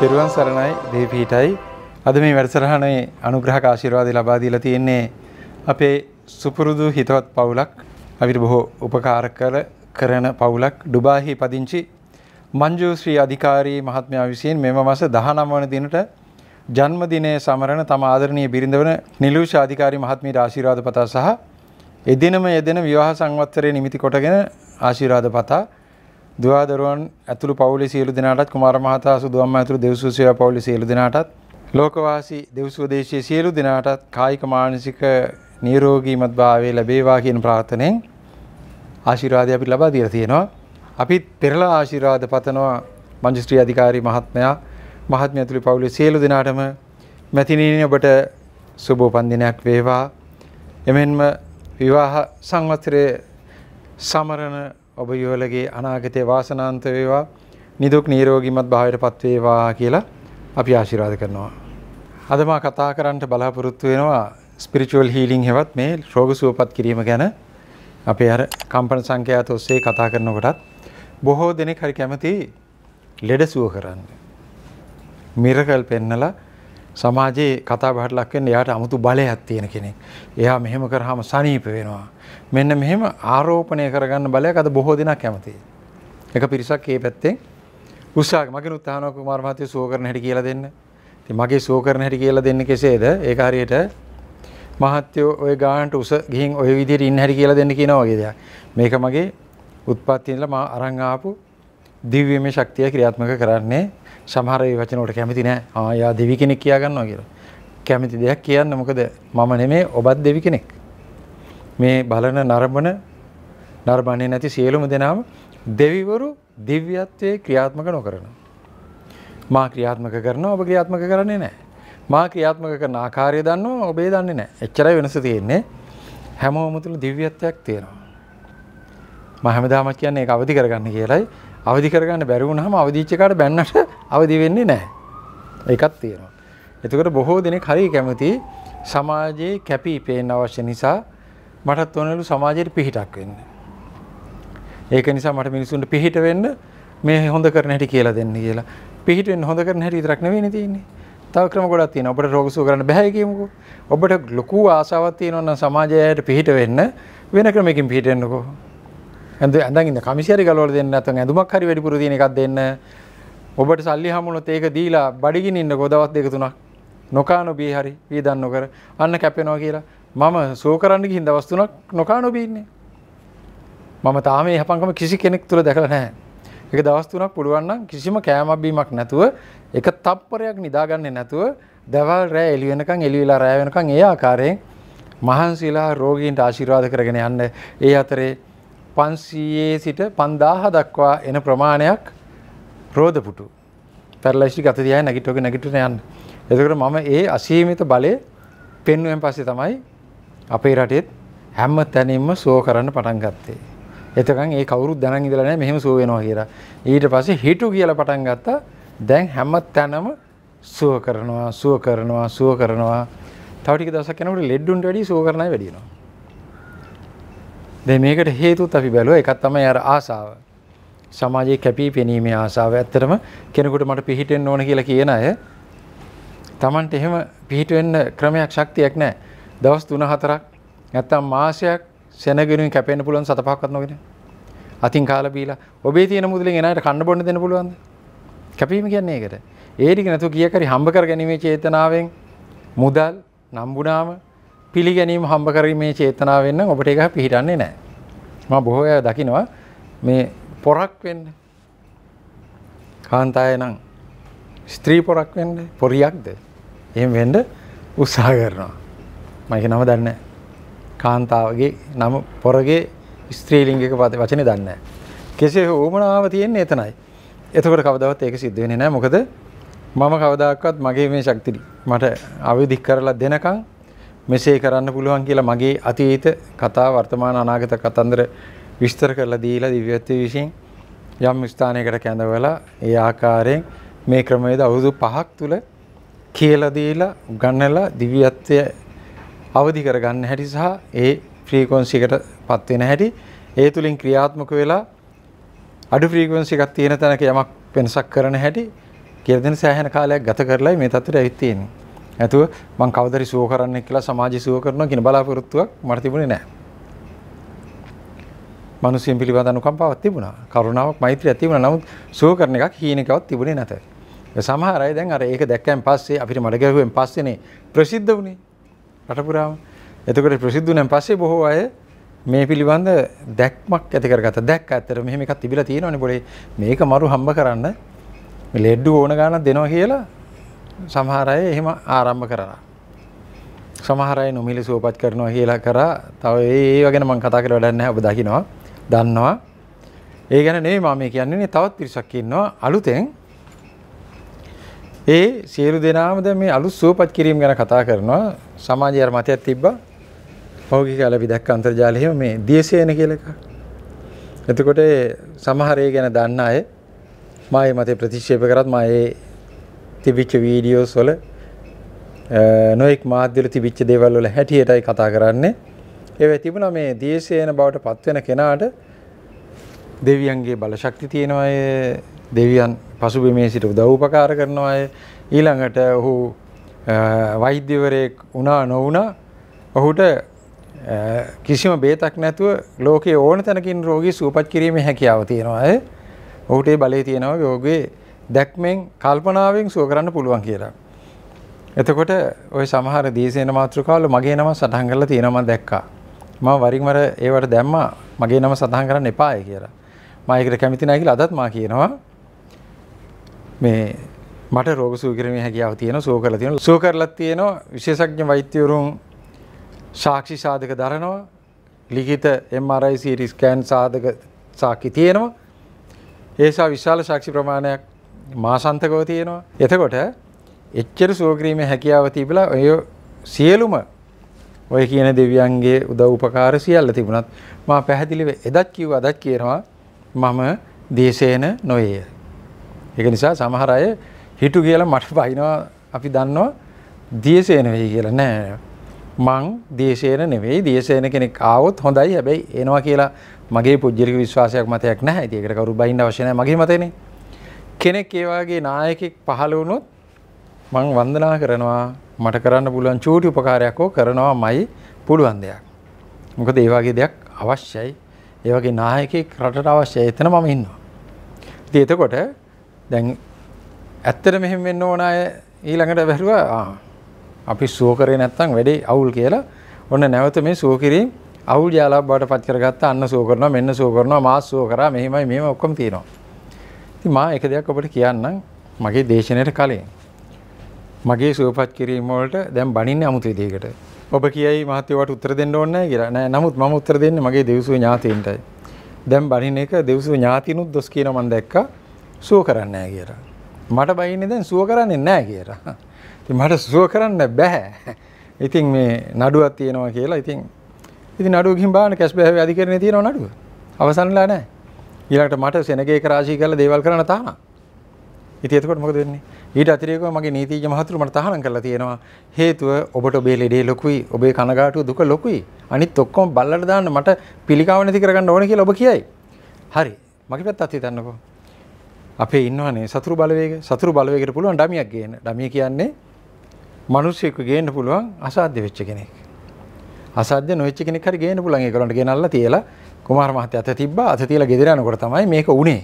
තෙරුවන් සරණයි දේපීටයි අද මේ වැඩසටහනේ අනුග්‍රහක ආශිර්වාද ලබා දීලා තියෙන්නේ අපේ සුපුරුදු හිතවත් පවුලක් අපිට බොහෝ උපකාර කර කරන පවුලක් ඩුබාහි පදිංචි මංජු ශ්‍රී අධිකාරී මහත්මයා විසින් මෙම මාස 19 වන දිනට ජන්මදිනයේ සමරන තම ආදරණීය බිරිඳවන නිලූෂ අධිකාරී මහත්මියට ආශිර්වාද පතා සහ එදිනම යෙදෙන විවාහ සංවත්සරයේ නිමිති කොටගෙන ආශිර්වාද පතා දුවදරුවන් ඇතුළු පවුලේ සියලු දෙනාටත් කුමාර මහතා සුදුම්ම ඇතුළු දෙව්සුව සේවා පවුලේ සියලු දෙනාටත් ලෝකවාසී දෙව්සුව දේශයේ සියලු දෙනාටත් කායික මානසික නිරෝගීමත් භාවය ලැබේවා කියන ප්‍රාර්ථනයෙන් ආශිර්වාදය අපිට ලබා දීලා තියෙනවා. අපි පෙරලා ආශිර්වාද පතනවා මංජිස්ත්‍රී අධිකාරී මහත්මයා මහත්මිය ඇතුළු පවුලේ සියලු දෙනාටම මැතිණිනි ඔබට සුබෝපන් දිනයක් වේවා. එමෙන්ම විවාහ සංවත්සරයේ සමරන ඔබ යුවලගේ අනාගතය වාසනාන්ත වේවා නිදුක් නීරෝගිමත් භාවයටපත් වේවා කියලා අපි ආශිර්වාද කරනවා. අද මා කතා කරන්නට බලාපොරොත්තු වෙනවා ස්පිරිචුවල් හීලින් හෙවත් මේ රෝග සුවපත් කිරීම ගැන අපේ අර කම්පන සංඛ්‍යාත ඔස්සේ කතා කරනකොටත් බොහෝ දෙනෙක් හරි කැමති ලෙඩ සුව කරන්න. මිරකල් පෙන්නලා සමාජයේ කතා බහට ලක් වෙන්න එයාට 아무තු බලයක් තියෙන කෙනෙක්. එයා මෙහෙම කරාම සනීප වෙනවා. මෙන්න මෙහෙම ආරෝපණය කරගන්න බලයක් අද බොහෝ දෙනා කැමතියි. එක පිරිසක් ඒ පැත්තෙන් උත්සාහ මගෙන් උත්හානවා කුමාර මහත්තයා සුව කරන හැටි කියලා දෙන්න. ඉතින් මගේ සුව කරන හැටි කියලා දෙන්න කෙසේද? ඒක හරියට මහත්තයෝ ඔය ගානට උස ගිහින් ඔය විදිහට ඉන්න හැටි කියලා දෙන්න කියනවා වගේ දෙයක්. මේක මගේ උත්පත්ති ඉඳලා මම අරන් ආපු දිව්‍යමය ශක්තිය ක්‍රියාත්මක කරන්නේ සමහර ඒ වචන වලට කැමති නෑ. ආ යා දෙවි කෙනෙක් කියා ගන්නවා කියලා. කැමති දෙයක් කියන්න මොකද මම නෙමෙයි ඔබත් දෙවි කෙනෙක්. මේ බලන නරඹන නරඹන්නේ නැති සියලුම දෙනාම දෙවිවරු දිව්‍යත්වයේ ක්‍රියාත්මක නොකරන. මා ක්‍රියාත්මක කරනවා ඔබ ක්‍රියාත්මක කරන්නේ නැහැ. මා ක්‍රියාත්මක කරන ආකාරය දන්නවා ඔබේ දන්නේ නැහැ. එච්චරයි වෙනස තියෙන්නේ. හැමෝම තුල දිව්‍යත්වයක් තියෙනවා. මම හැමදාම කියන්නේ ඒක අවදි කරගන්න කියලායි. අවදි කරගන්න බැරි වුණාම අවදිච්ච කාට බැන්නට අවදි වෙන්නේ නැහැ. ඒකක් තියෙනවා. එතකොට බොහෝ දෙනෙක් හරි කැමති සමාජයේ කැපී පේන්න අවශ්‍ය නිසා මටත් ඕනලු සමාජයට පිහිටක් වෙන්න. ඒක නිසා මට මිනිසුන්ට පිහිට වෙන්න මේ හොඳ කරන හැටි කියලා දෙන්න කියලා. පිහිටෙන් හොඳ කරන හැටි විතරක් නෙවෙයි තියෙන්නේ. තව ක්‍රම ගොඩක් තියෙනවා. ඔබට රෝග සුව කරන්න බෑ කියමුකෝ. ඔබට ලොකු ආසාවක් තියෙනවා නම් සමාජයට පිහිට වෙන්න වෙන ක්‍රමයකින් පිහිට වෙන්නකෝ. ඇඳ ඇඳන් ඉඳ කමිසියරි ගලවලා දෙන්න නැත්නම් ඇඳුමක් හරි වැඩිපුර තියෙන එකක් දෙන්න. ඔබට සල්ලි හම්බුනොත් ඒක දීලා බඩගිනින්න ගොඩවත් දෙක තුනක්. නොකානො බී හරි වීදන් නොකර අන්න කැපෙනවා කියලා මම සෝ කරන්න ගිහින් දවස් තුනක් නොකා නොබීන්නේ. මම තාම මේ හපංකම කිසි කෙනෙක් තුල දැකලා නැහැ. ඒක දවස් තුනක් පුළුවන් නම් කිසිම කෑමක් බීමක් නැතුව එක තප්පරයක් නිදාගන්නේ නැතුව දවල් රෑ එළි වෙනකන් එළි වෙලා රෑ වෙනකන් ඒ ආකාරයෙන් මහන්සිලා රෝගීන්ට ආශිර්වාද කරගෙන යන්න ඒ අතරේ 500 සිට 5000 දක්වා එන ප්‍රමාණයක් රෝදපුටු පැරලයිසිටි ගත දිහා නැගිටවක නැගිටට යන්න. එතකොට මම ඒ අසීමිත බලය පෙන්වෙන් පස්සේ තමයි අපේ රටෙත් හැම තැනින්ම සෝ කරන්න පටන් ගත්තේ. එතකන් ඒ කවුරුත් දැනන් ඉඳලා නැහැ මෙහෙම සෝ වෙනවා කියලා. ඊට පස්සේ හිටු කියලා පටන් ගත්තා. දැන් හැම තැනම සුව කරනවා සුව කරනවා සුව කරනවා. තව ටික දවසක් යනකොට ලෙඩුන්ට වැඩි සුව කරන අය වැඩි වෙනවා. දැන් මේකට හේතුත් අපි බැලුවා එකක් තමයි අර ආසාව. සමාජයේ කැපී පෙනීමේ ආසාව. ඇත්තටම කෙනෙකුට මට පිහිටෙන්න ඕන කියලා කියන අය Tamanට එහෙම පිහිට වෙන්න ක්‍රමයක් ශක්තියක් නැහැ. දවස් 3-4ක් නැත්තම් මාසයක් සෙනගෙනුයි කැපෙන්න පුළුවන් සතපහක්වත් නොගෙන. අතින් කාලා බීලා ඔබේ තියෙන මුදලෙන් එනාට කන්න බොන්න දෙන්න පුළුවන්ද? කැපීම කියන්නේ ඒකට. ඒ ටික නැතුව කීයක් හරි හම්බ කරගැනීමේ චේතනාවෙන් මුදල් නම්බුනාම පිළිගැනීම හම්බ කරගීමේ චේතනාවෙන් නම් ඔබට ඒක පිහිටන්නේ නැහැ. මම බොහෝ අය දකිනවා මේ පොරක් වෙන්න. කාන්තාය නම් ස්ත්‍රී පොරක් වෙන්න පොරියක්ද? එහෙම වෙන්න උත්සාහ කරනවා. මයික නම දන්න කාන්තාවගේ නම පොරගේ ස්ත්‍රීලිංගික පත වචන දන්න. කෙසේ හෝමනාව තියෙන්නේ එතනයි. එතකට කවදවත් ඒක සිද්ධ වෙන නෑ මොකද මම කවදක්වත් මගේ මේ ශක්තිරි මට අවිදික් කරලා දෙනකං මෙසේ කරන්න පුළුවන් කියලා මගේ අතීත කතා වර්තමාන අනාගත කතන්දර විස්තර කරලා දීලා දිව්‍යත්ව විසින් යම් ස්ථානයකට කැඳවලා ඒ ආකාරයෙන් මේ ක්‍රමවේද අවුරුදු පහක් තුළ කියලා දීලා උගන්වලා දිව්‍යත්වය අවදි කරගන්න හැටි සහ ඒ ෆ්‍රීකෝන්සි එකට පත් වෙන හැටි ඒ තුලින් ක්‍රියාත්මක වෙලා අඩු ෆ්‍රීකෝන්සි එකක් තියෙන තැනක යමක් වෙනසක් කරන හැටි කියලා දෙන සෑහෙන කාලයක් ගත කරලායි මේ තත්ත්වයට ඇවිත් තියෙන්නේ. නැතුව මම කවදාරි සුව කරන්නේ කියලා සමාජය සුව කරනවා කියන බලාපොරොත්තුවක් මට තිබුණේ නැහැ. මිනිසියන් පිළිබඳ අනුකම්පාවක් තිබුණා. කරුණාවක්, මෛත්‍රියක් තිබුණා. නමුත් සුව කරන එකක් හීනකවත් තිබුණේ නැත. සමහර අය දැන් අර ඒක දැක්කන් පස්සේ අපිට මඩ ගැහුවෙන් පස්සේනේ ප්‍රසිද්ධ වුණේ. රටපුරාම එතකොට ප්‍රසිද්ධුනන් පස්සේ බොහෝ අය මේ පිළිබඳ දැක්මක් ඇති කරගත දැක්ක ඇත්තට මෙහෙම එකක් තිබිලා තියෙනවනේ පොලේ මේක මරු හම්බ කරන්න මේ ලෙඩ්ඩු ඕන ගාණක් දෙනවා කියලා සමහර අය එහෙම ආරම්භ කරනවා සමහර අය නොමිලේ සුවපත් කරනවා කියලා කරා තව ඒව ගැන මම කතා කරලා වැඩක් නැහැ ඔබ දකින්නවා දන්නවා ඒ ගැන නෙවෙයි මම කියන්නේ තවත් පිරිසක් ඉන්නවා අලුතෙන් ඒ සියලු දෙනාම දැන් මේ අලුත් සුවපත් කිරීම ගැන කතා කරනවා. සමාජයේ අර මතයක් තිබ්බා. පහුගිය කාලේ අපි දැක්ක අන්තර්ජාලයේ මේ දියසේන කියලා එකක්. එතකොට සමහර ඒ ගැන දන්න අය මා ඒ මතේ ප්‍රතික්ෂේප කරත් මා ඒ තිබිච්ච වීඩියෝස් වල නොඑක් මාධ්‍යවල තිබිච්ච දේවල් වල හැටියටයි කතා කරන්නේ. ඒවා තිබුණා මේ දියසේන බවට පත්වෙන කෙනාට දෙවියන්ගේ බලශක්ති තියෙනවා දෙවියන් පසුබිමේ සිට උදව් උපකාර කරනවා අය ඊළඟට ඔහු වෛද්‍යවරයෙක් වුණා නොවුණා ඔහුට කිසිම බේතක් නැතුව ලෝකයේ ඕන තැනකින් රෝගී සුවපත් කිරීමේ හැකියාව තියෙනවා අය. ඔහුට ඒ බලය තියෙනවා යෝගයේ දැක්මෙන් කල්පනාවෙන් සුව කරන්න පුළුවන් කියලා. එතකොට ওই සමහර දීසේන මාත්‍රකාවල මගේ නම සටහන් කරලා තියෙනවා මම දැක්කා. මම වරින් වර ඒවට දැම්මා මගේ නම සටහන් කරන්න එපායි කියලා. මම ඒකට කැමති නැහැ කියලා අදත් මා කියනවා. මේ මට රෝග සූකිරීමේ හැකියාව තියෙන සෝ කරලා තියෙනවා. සෝ කරලත් තියෙනවා විශේෂඥ වෛද්‍යවරුන් සාක්ෂි සාධක දරනවා. ලිඛිත MRI CT ස්කෑන් සාධක සාක්ෂි තියෙනවා. ඒසා විශාල සාක්ෂි ප්‍රමාණයක් මාසන්තකව තියෙනවා. එතකොට එච්චර සෝ කිරීමේ හැකියාව තිබිලා ඔය සියලුම ඔය කියන දෙවියන්ගේ උදව් උපකාර සියල්ල තිබුණත් මා පැහැදිලිව එදත් කිව්ව අදත් කියනවා මම දේශේන නොයේය ඒක නිසා සමහර අය හිටු කියලා මට බයිනවා අපි දන්නවා දියසේන වෙයි කියලා නෑ. මං දේශේන නෙවෙයි දේශේන කෙනෙක් ආවොත් හොඳයි හැබැයි එනවා කියලා මගේ පුද්ගලික විශ්වාසයක් මතයක් නැහැ. ඉතින් ඒකට කවුරු බයින්න අවශ්‍ය නැහැ මගේ මතේනේ. කෙනෙක් ඒ වගේ නායකෙක් පහළ වුණොත් මං වන්දනා කරනවා මට කරන්න පුළුවන් චූටි උපකාරයක් ඕ කරනවාමයි පුළුවන් දෙයක්. මොකද ඒ වගේ දෙයක් අවශ්‍යයි. ඒ වගේ නායකෙක් රටට අවශ්‍යයි. එතන මම ඉන්නවා. ඉතින් එතකොට දැන් ඇත්තට මෙහෙම වෙන්න ඕන අය ඊළඟට බැලුවා අපි සුව කරේ නැත්තම් වැඩේ අවුල් කියලා ඔන්න නැවත මේ සුව කිරීම අවුල් යාලාවක් බවට පත් කරගත්ත අන්න සුව කරනවා මෙන්න සුව කරනවා මා සුව කරා මෙහෙමයි මෙහෙම ඔක්කොම තියෙනවා. ඉතින් මා එක දෙයක් ඔබට කියන්නම් මගේ දේශනයට කලින් මගේ සුවපත් කිරීම වලට දැන් බණින්නේ 아무ත විදිහකට. ඔබ කියයි මහත්යෝට උත්තර දෙන්න ඕනේ නැහැ කියලා. නෑ නමුත් මම උත්තර දෙන්නේ මගේ දෙවිසු ඥාතීන්ටයි. දැන් බණින එක දෙවිසු ඥාතිනුත් දොස් කියන මම දැක්කා. සුව කරන්න නෑ කියලා. මට බයින්නේ දැන් සුව කරන්නේ නෑ කියලා. ඉතින් මට සුව කරන්න බෑ. ඉතින් මේ නඩුවක් තියෙනවා කියලා ඉතින් ඉතින් නඩුව ගිහින් බලන්න කැෂ් බෑවේ අධිකරණේ තියෙනව නඩුව. අවසන්ලා නෑ. ඊළඟට මට සෙනගේ කරාශී කියලා දේවල් කරන්න තානා. ඉතින් එතකොට මොකද වෙන්නේ? ඊට අතිරේකව මගේ නීතිඥ මහතුරු මට තහනම් කරලා තියෙනවා හේතුව ඔබට ඔබේ ලෙඩේ ලොකුයි, ඔබේ කනගාටුව දුක ලොකුයි. අනිත් ඔක්කොම බල්ලට දාන්න මට පිළිකාව නැති කරගන්න ඕනේ කියලා ඔබ කියයි. හරි. මගේ පැත්තත් හිතන්නකෝ. අපේ ඉන්නවනේ සතුරු බලවේග සතුරු බලවේගට පුළුවන් ඩමියක් ගේන්න. ඩමිය කියන්නේ මිනිස්සෙකු ගේන්න පුළුවන් අසාධ්‍ය වෙච්ච කෙනෙක්. අසාධ්‍ය නොවෙච්ච කෙනෙක් හරි ගේන්න පුළුවන්. ඒගොල්ලන්ට ගෙනල්ලා තියලා කුමාර මහත්තයා අත තිබ්බා. අත තියලා ගෙදර යනකොට තමයි මේක උනේ.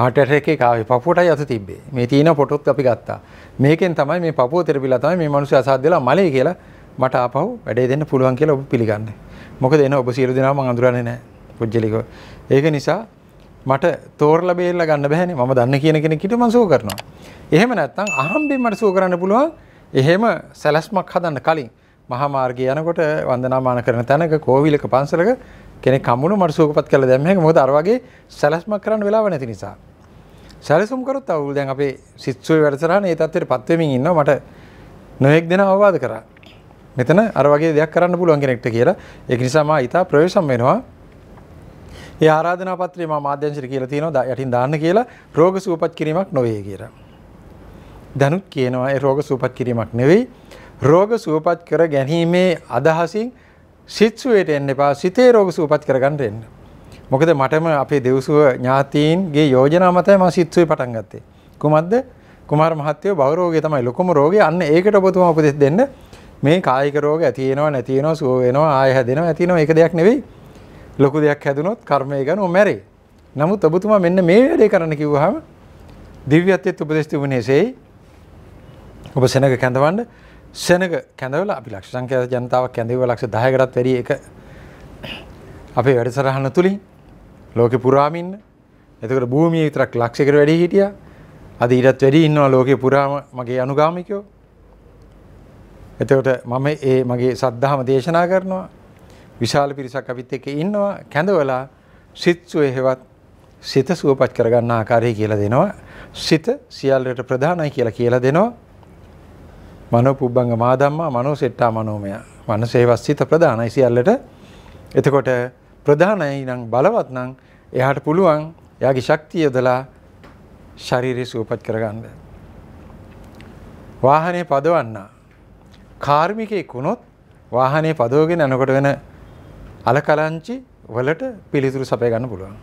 හට එකේ කාවේ පපුවටයි අත තිබ්බේ. මේ තියෙන පොටොත් අපි ගත්තා. මේකෙන් තමයි මේ පපුව තෙරපිලා තමයි මේ මිනිස්සු අසාධ්‍යලා මලේ කියලා මට ආපහු වැඩේ දෙන්න පුළුවන් කියලා ඔබ පිළිගන්න. මොකද එන ඔබ සියලු දෙනාම මම අඳුරන්නේ නැහැ. පුජ්ජලිකව. ඒක නිසා මට තෝරලා බේරලා ගන්න බැහැනේ මම දන්න කියන කෙනෙක්ට මම සුව කරනවා. එහෙම නැත්නම් අහම්බෙන් මට සුව කරන්න පුළුවන්. එහෙම සැලැස්මක් හදන්න කලින් මහා මාර්ගය යනකොට වන්දනාමාන කරන තැනක කෝවිලක පන්සලක කෙනෙක් හමුණු මට සුවපත් කරලා දැම්ම හැක මොකද අර වගේ සැලැස්මක් කරන්න වෙලාව නැති නිසා. සැලසුම් කරොත් අවුල් දැන් අපේ සිත්සුවේ වැඩසටහන ඒ තත්ත්වයට පත් වෙමින් ඉන්නවා මට නොඑක් දෙනා අවවාද කරා. මෙතන අර වගේ දෙයක් කරන්න පුළුවන් කෙනෙක්ට කියලා. ඒක නිසා මා ඊට ප්‍රවේශම් වෙනවා. ඒ ආරාධනා පත්‍රය මම මාධ්‍යංශයට කියලා තියෙනවා යටින් දාන්න කියලා රෝග සුවපත් කිරීමක් නොවේ කියලා. දනුත් කියනවා ඒ රෝග සුවපත් කිරීමක් නෙවෙයි රෝග සුවපත් කර ගැනීමේ අදහසින් සිත්සුවේට එන්න එපා සිතේ රෝග සුවපත් කරගන්න එන්න. මොකද මටම අපේ දෙව්සුව ඥාතීන්ගේ යෝජනා මතයි මම සිත්සුවේ පටන් ගත්තේ. කුමක්ද? කුමාර මහත්තයෝ භව රෝගය තමයි ලොකුම රෝගය. අන්න ඒකට ඔබතුමා උපදෙස් දෙන්න. මේ කායික රෝග ඇති වෙනව නැති වෙනව සුව වෙනව ආය හැදෙනව ඇති වෙනව ඒක දෙයක් නෙවෙයි. ලොකු දෙයක් හැදුනොත් කර්මය ගැන මැරේ. නමුත් ඔබතුමා මෙන්න මේ වැඩේ කරන්න කිව්වහම දිව්‍යත්වයේ උපදෙස් තිබුණේ සෙයි. ඔබ සෙනඟ කැඳවන්න සෙනඟ කැඳවලා අපි ලක්ෂ සංඛ්‍යාත ජනතාවක් කැඳවුවා ලක්ෂ 10කටත් වැඩි එක අපේ වැඩසටහන තුලින් ලෝකේ පුරාම ඉන්න. එතකොට භූමියේ විතරක් ලක්ෂයකට වැඩි හිටියා. අද ඊටත් වැඩි ඉන්නවා ලෝකේ පුරාම මගේ අනුගාමිකයෝ. එතකොට මම ඒ මගේ සද්ධාම දේශනා කරනවා. විශාල පිරිසක් අපිත් එක්ක ඉන්නවා කැඳවලා සිත් සුවහෙවත් සිත සුවපත් කරගන්න ආකාරය කියලා දෙනවා. සිත සියල්ලට ප්‍රධානයි කියලා කියලා දෙනවා. මනෝ පුබ්බංග මා ධම්මා මනෝ සෙට්ටා මනෝමය. මනසේවත් සිත ප්‍රධානයි සියල්ලට. එතකොට ප්‍රධානයි නම් බලවත් නම් එයාට පුළුවන් එයාගේ ශක්තිය යොදලා ශරීරය සුවපත් කරගන්න. වාහනේ පදවන්න. කාර්මිකයෙක් වුණොත් වාහනේ පදවගෙන යනකොට වෙන අලකලංචි වලට පිළිතුරු සපය ගන්න පුළුවන්.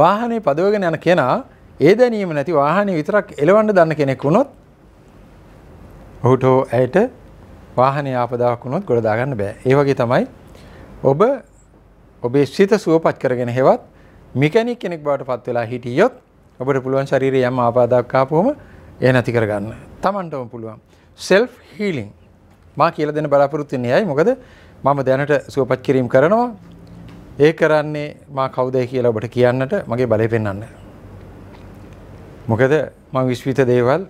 වාහනේ පදවගෙන යන කෙනා ඒ දැනීම නැති වාහනේ විතරක් එලවන්න දන්න කෙනෙක් වුණොත් ඔහුට ඇයට වාහනේ ආපදාවක් වුණොත් ගොඩදා ගන්න බෑ. ඒ වගේ තමයි ඔබ ඔබේ සිත සුවපත් කරගෙන හෙවත් මෙකැනික් කෙනෙක් බවට පත් වෙලා හිටියොත් ඔබට පුළුවන් ශරීරයේ යම් ආපදාවක් ආපුවම ඒ නැති කරගන්න. Tamanටම පුළුවන්. self healing මා කියලා දෙන්න බලාපොරොත්තු වෙන්නේ ඇයි? මොකද මම දැනට සුවපත් කිරීම කරනවා. ඒ කරන්නේ මා කවුදයි කියලා ඔබට කියන්නට මගේ බලය පෙන්වන්න. මොකද මම විශ්විත දේවල්